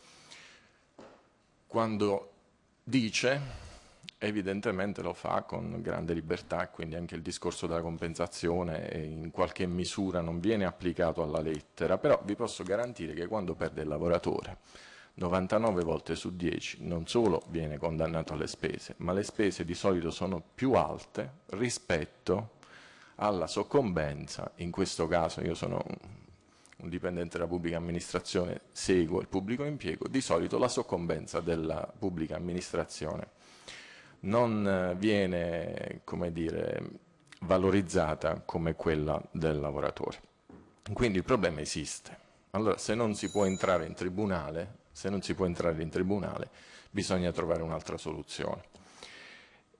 quando dice evidentemente lo fa con grande libertà, quindi anche il discorso della compensazione in qualche misura non viene applicato alla lettera, però vi posso garantire che quando perde il lavoratore 99 volte su 10 non solo viene condannato alle spese, ma le spese di solito sono più alte rispetto alla soccombenza, in questo caso io sono un dipendente della pubblica amministrazione, seguo il pubblico impiego, di solito la soccombenza della pubblica amministrazione non eh, viene, come dire, valorizzata come quella del lavoratore. Quindi il problema esiste. Allora, se non si può entrare in tribunale, se non si può entrare in tribunale, bisogna trovare un'altra soluzione.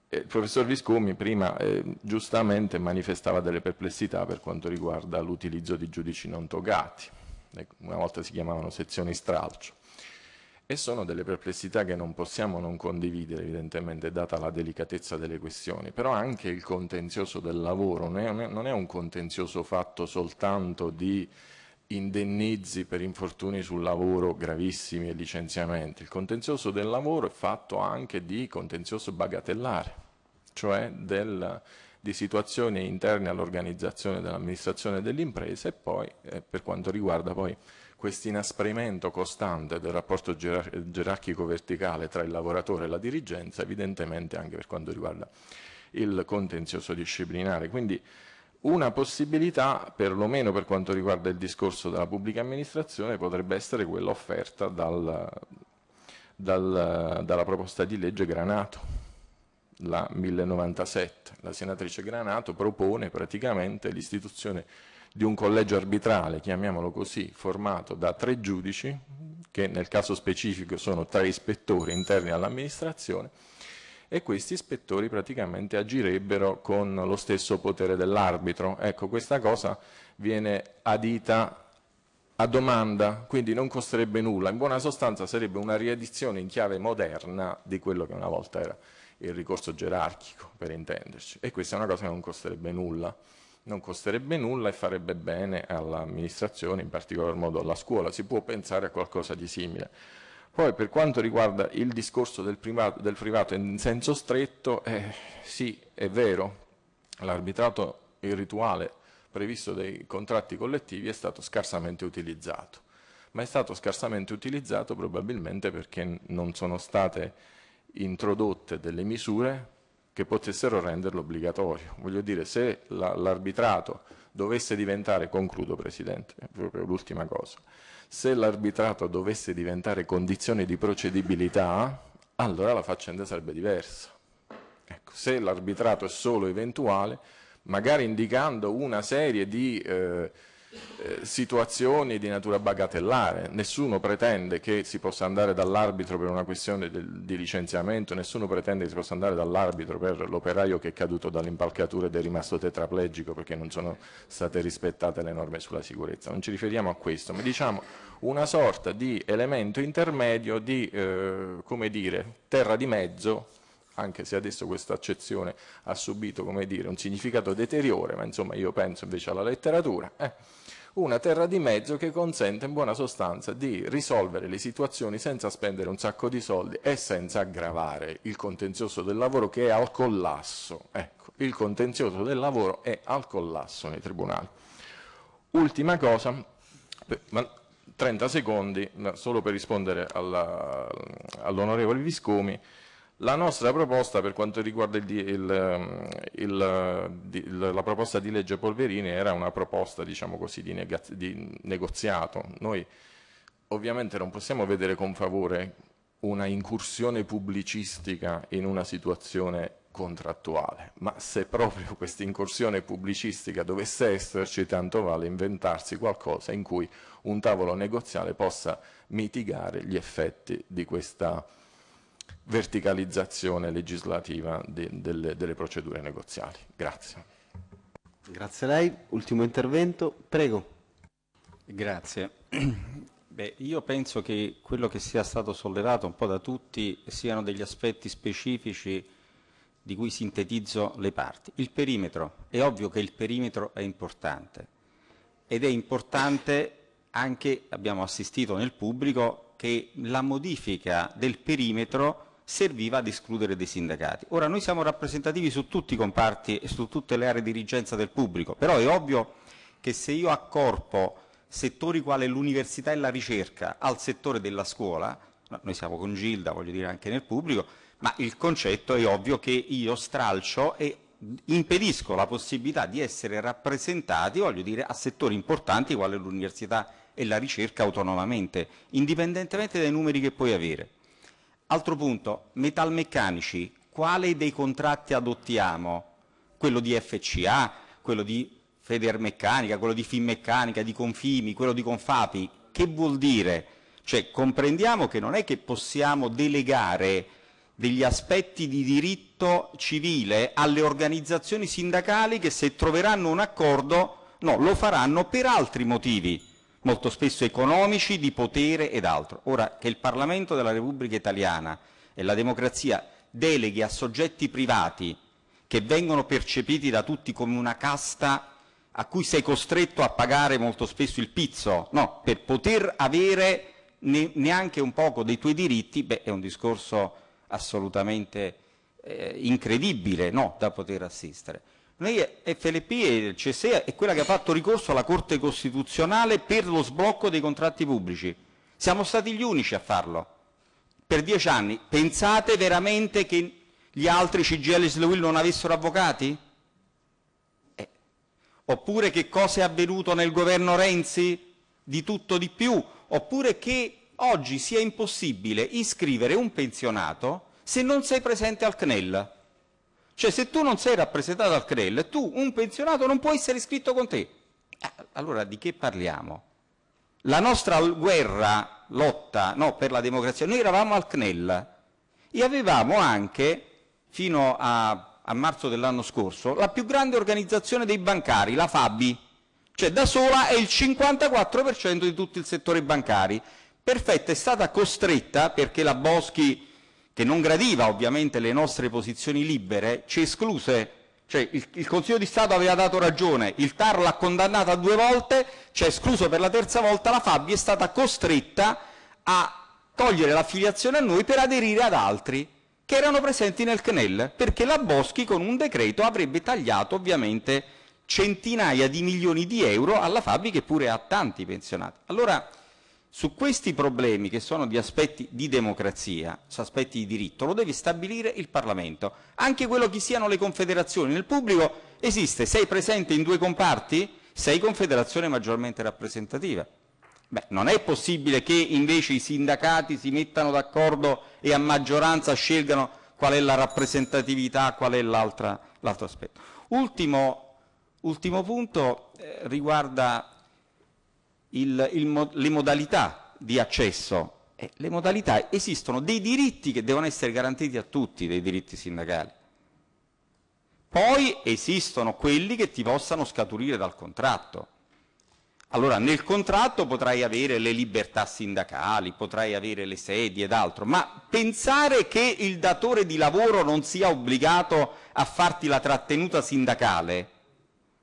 Eh, il professor Viscumi prima eh, giustamente manifestava delle perplessità per quanto riguarda l'utilizzo di giudici non togati, ecco, una volta si chiamavano sezioni stralcio e sono delle perplessità che non possiamo non condividere evidentemente data la delicatezza delle questioni, però anche il contenzioso del lavoro non è, un contenzioso fatto soltanto di indennizi per infortuni sul lavoro gravissimi e licenziamenti, il contenzioso del lavoro è fatto anche di contenzioso bagatellare, cioè del, di situazioni interne all'organizzazione dell'amministrazione dell'impresa e poi eh, per quanto riguarda poi questo inasprimento costante del rapporto gerarchico verticale tra il lavoratore e la dirigenza, evidentemente anche per quanto riguarda il contenzioso disciplinare. Quindi una possibilità, perlomeno per quanto riguarda il discorso della pubblica amministrazione, potrebbe essere quella offerta dal, dal, dalla proposta di legge Granato, la 1097. La senatrice Granato propone praticamente l'istituzione di un collegio arbitrale, chiamiamolo così, formato da tre giudici, che nel caso specifico sono tre ispettori interni all'amministrazione, e questi ispettori praticamente agirebbero con lo stesso potere dell'arbitro. Ecco, questa cosa viene adita a domanda, quindi non costerebbe nulla, in buona sostanza sarebbe una riedizione in chiave moderna di quello che una volta era il ricorso gerarchico, per intenderci, e questa è una cosa che non costerebbe nulla non costerebbe nulla e farebbe bene all'amministrazione, in particolar modo alla scuola. Si può pensare a qualcosa di simile. Poi per quanto riguarda il discorso del privato, del privato in senso stretto, eh, sì, è vero, l'arbitrato rituale previsto dai contratti collettivi è stato scarsamente utilizzato, ma è stato scarsamente utilizzato probabilmente perché non sono state introdotte delle misure che potessero renderlo obbligatorio. Voglio dire, se l'arbitrato dovesse diventare, concludo Presidente, proprio l'ultima cosa, se l'arbitrato dovesse diventare condizione di procedibilità, allora la faccenda sarebbe diversa. Ecco, se l'arbitrato è solo eventuale, magari indicando una serie di... Eh, eh, situazioni di natura bagatellare, nessuno pretende che si possa andare dall'arbitro per una questione di licenziamento, nessuno pretende che si possa andare dall'arbitro per l'operaio che è caduto dall'impalcatura ed è rimasto tetraplegico perché non sono state rispettate le norme sulla sicurezza, non ci riferiamo a questo, ma diciamo una sorta di elemento intermedio di, eh, come dire, terra di mezzo anche se adesso questa accezione ha subito dire, un significato deteriore, ma insomma io penso invece alla letteratura. Eh una terra di mezzo che consente in buona sostanza di risolvere le situazioni senza spendere un sacco di soldi e senza aggravare il contenzioso del lavoro che è al collasso. Ecco, il contenzioso del lavoro è al collasso nei tribunali. Ultima cosa, 30 secondi solo per rispondere all'onorevole Viscomi. La nostra proposta per quanto riguarda il, il, ehm, il, la proposta di legge Polverini era una proposta diciamo così, di, negaz, di, negoziato. Noi ovviamente non possiamo vedere con favore una incursione pubblicistica in una situazione contrattuale, ma se proprio questa incursione pubblicistica dovesse esserci, tanto vale inventarsi qualcosa in cui un tavolo negoziale possa mitigare gli effetti di questa verticalizzazione legislativa de, delle, delle procedure negoziali. Grazie. Grazie a lei. Ultimo intervento. Prego. Grazie. Beh, io penso che quello che sia stato sollevato un po' da tutti siano degli aspetti specifici di cui sintetizzo le parti. Il perimetro, è ovvio che il perimetro è importante ed è importante anche, abbiamo assistito nel pubblico, che la modifica del perimetro serviva ad escludere dei sindacati. Ora noi siamo rappresentativi su tutti i comparti e su tutte le aree di dirigenza del pubblico, però è ovvio che se io accorpo settori quali l'università e la ricerca al settore della scuola, noi siamo con Gilda, voglio dire anche nel pubblico, ma il concetto è ovvio che io stralcio e impedisco la possibilità di essere rappresentati, voglio dire, a settori importanti quali l'università e la ricerca autonomamente, indipendentemente dai numeri che puoi avere. Altro punto, metalmeccanici, quale dei contratti adottiamo? Quello di FCA, quello di Federmeccanica, quello di Finmeccanica, di Confimi, quello di Confapi? Che vuol dire? Cioè comprendiamo che non è che possiamo delegare degli aspetti di diritto civile alle organizzazioni sindacali che se troveranno un accordo no, lo faranno per altri motivi molto spesso economici, di potere ed altro. Ora, che il Parlamento della Repubblica Italiana e la democrazia deleghi a soggetti privati che vengono percepiti da tutti come una casta a cui sei costretto a pagare molto spesso il pizzo, no, per poter avere neanche un poco dei tuoi diritti, beh, è un discorso assolutamente eh, incredibile, no, da poter assistere. Lei è FLP e il CSEA è quella che ha fatto ricorso alla Corte Costituzionale per lo sblocco dei contratti pubblici. Siamo stati gli unici a farlo. Per dieci anni. Pensate veramente che gli altri CGL e Slowill non avessero avvocati? Eh. Oppure che cosa è avvenuto nel governo Renzi? Di tutto di più. Oppure che oggi sia impossibile iscrivere un pensionato se non sei presente al CNEL. Cioè se tu non sei rappresentato al CREL, tu, un pensionato, non può essere iscritto con te. Eh, allora di che parliamo? La nostra guerra, lotta no, per la democrazia, noi eravamo al CNEL e avevamo anche, fino a, a marzo dell'anno scorso, la più grande organizzazione dei bancari, la FABI, cioè da sola è il 54% di tutto il settore bancari. Perfetto, è stata costretta, perché la Boschi che non gradiva ovviamente le nostre posizioni libere, ci escluse, cioè il, il Consiglio di Stato aveva dato ragione, il TAR l'ha condannata due volte, ci ha escluso per la terza volta, la Fabbia è stata costretta a togliere l'affiliazione a noi per aderire ad altri che erano presenti nel CNEL, perché la Boschi con un decreto avrebbe tagliato ovviamente centinaia di milioni di euro alla Fabi che pure ha tanti pensionati. Allora, su questi problemi che sono di aspetti di democrazia, su aspetti di diritto, lo deve stabilire il Parlamento, anche quello che siano le confederazioni. Nel pubblico esiste, sei presente in due comparti, sei confederazione maggiormente rappresentativa. Beh, non è possibile che invece i sindacati si mettano d'accordo e a maggioranza scelgano qual è la rappresentatività, qual è l'altro aspetto. Ultimo, ultimo punto eh, riguarda il, il, le modalità di accesso. Eh, le modalità esistono dei diritti che devono essere garantiti a tutti, dei diritti sindacali. Poi esistono quelli che ti possano scaturire dal contratto. Allora nel contratto potrai avere le libertà sindacali, potrai avere le sedie ed altro, ma pensare che il datore di lavoro non sia obbligato a farti la trattenuta sindacale,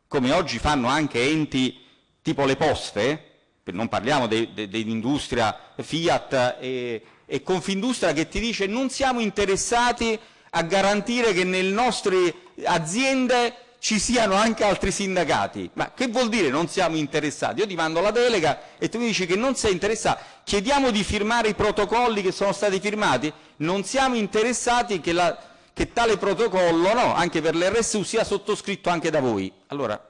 come oggi fanno anche enti tipo le poste, non parliamo dell'industria Fiat e, e Confindustria che ti dice non siamo interessati a garantire che nelle nostre aziende ci siano anche altri sindacati. Ma che vuol dire non siamo interessati? Io ti mando la delega e tu mi dici che non sei interessato. Chiediamo di firmare i protocolli che sono stati firmati? Non siamo interessati che, la, che tale protocollo, no, anche per l'RSU, sia sottoscritto anche da voi. Allora,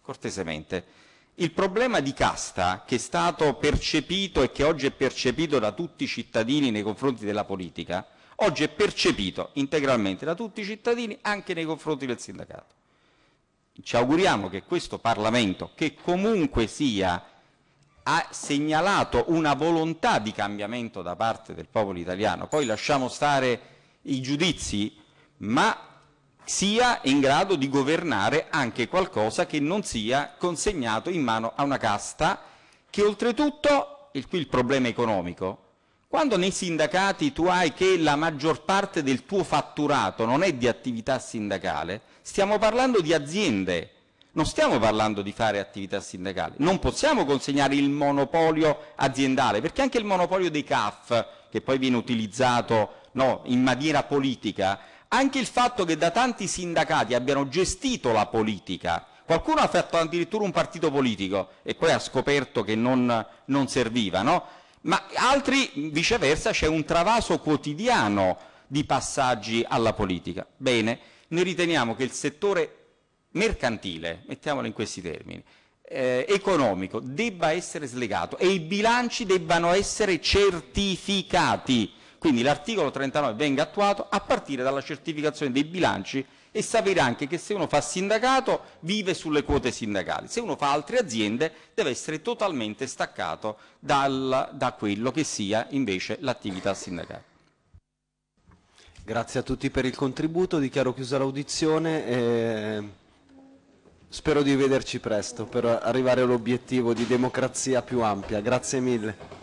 cortesemente. Il problema di casta che è stato percepito e che oggi è percepito da tutti i cittadini nei confronti della politica, oggi è percepito integralmente da tutti i cittadini anche nei confronti del sindacato. Ci auguriamo che questo Parlamento, che comunque sia, ha segnalato una volontà di cambiamento da parte del popolo italiano, poi lasciamo stare i giudizi, ma sia in grado di governare anche qualcosa che non sia consegnato in mano a una casta che oltretutto, e qui il problema economico, quando nei sindacati tu hai che la maggior parte del tuo fatturato non è di attività sindacale, stiamo parlando di aziende, non stiamo parlando di fare attività sindacale, non possiamo consegnare il monopolio aziendale, perché anche il monopolio dei CAF, che poi viene utilizzato no, in maniera politica, anche il fatto che da tanti sindacati abbiano gestito la politica, qualcuno ha fatto addirittura un partito politico e poi ha scoperto che non, non serviva, no? ma altri viceversa c'è un travaso quotidiano di passaggi alla politica. Bene, noi riteniamo che il settore mercantile, mettiamolo in questi termini, eh, economico debba essere slegato e i bilanci debbano essere certificati quindi l'articolo 39 venga attuato a partire dalla certificazione dei bilanci e sapere anche che se uno fa sindacato vive sulle quote sindacali, se uno fa altre aziende deve essere totalmente staccato dal, da quello che sia invece l'attività sindacale. Grazie a tutti per il contributo, dichiaro chiusa l'audizione e spero di vederci presto per arrivare all'obiettivo di democrazia più ampia. Grazie mille.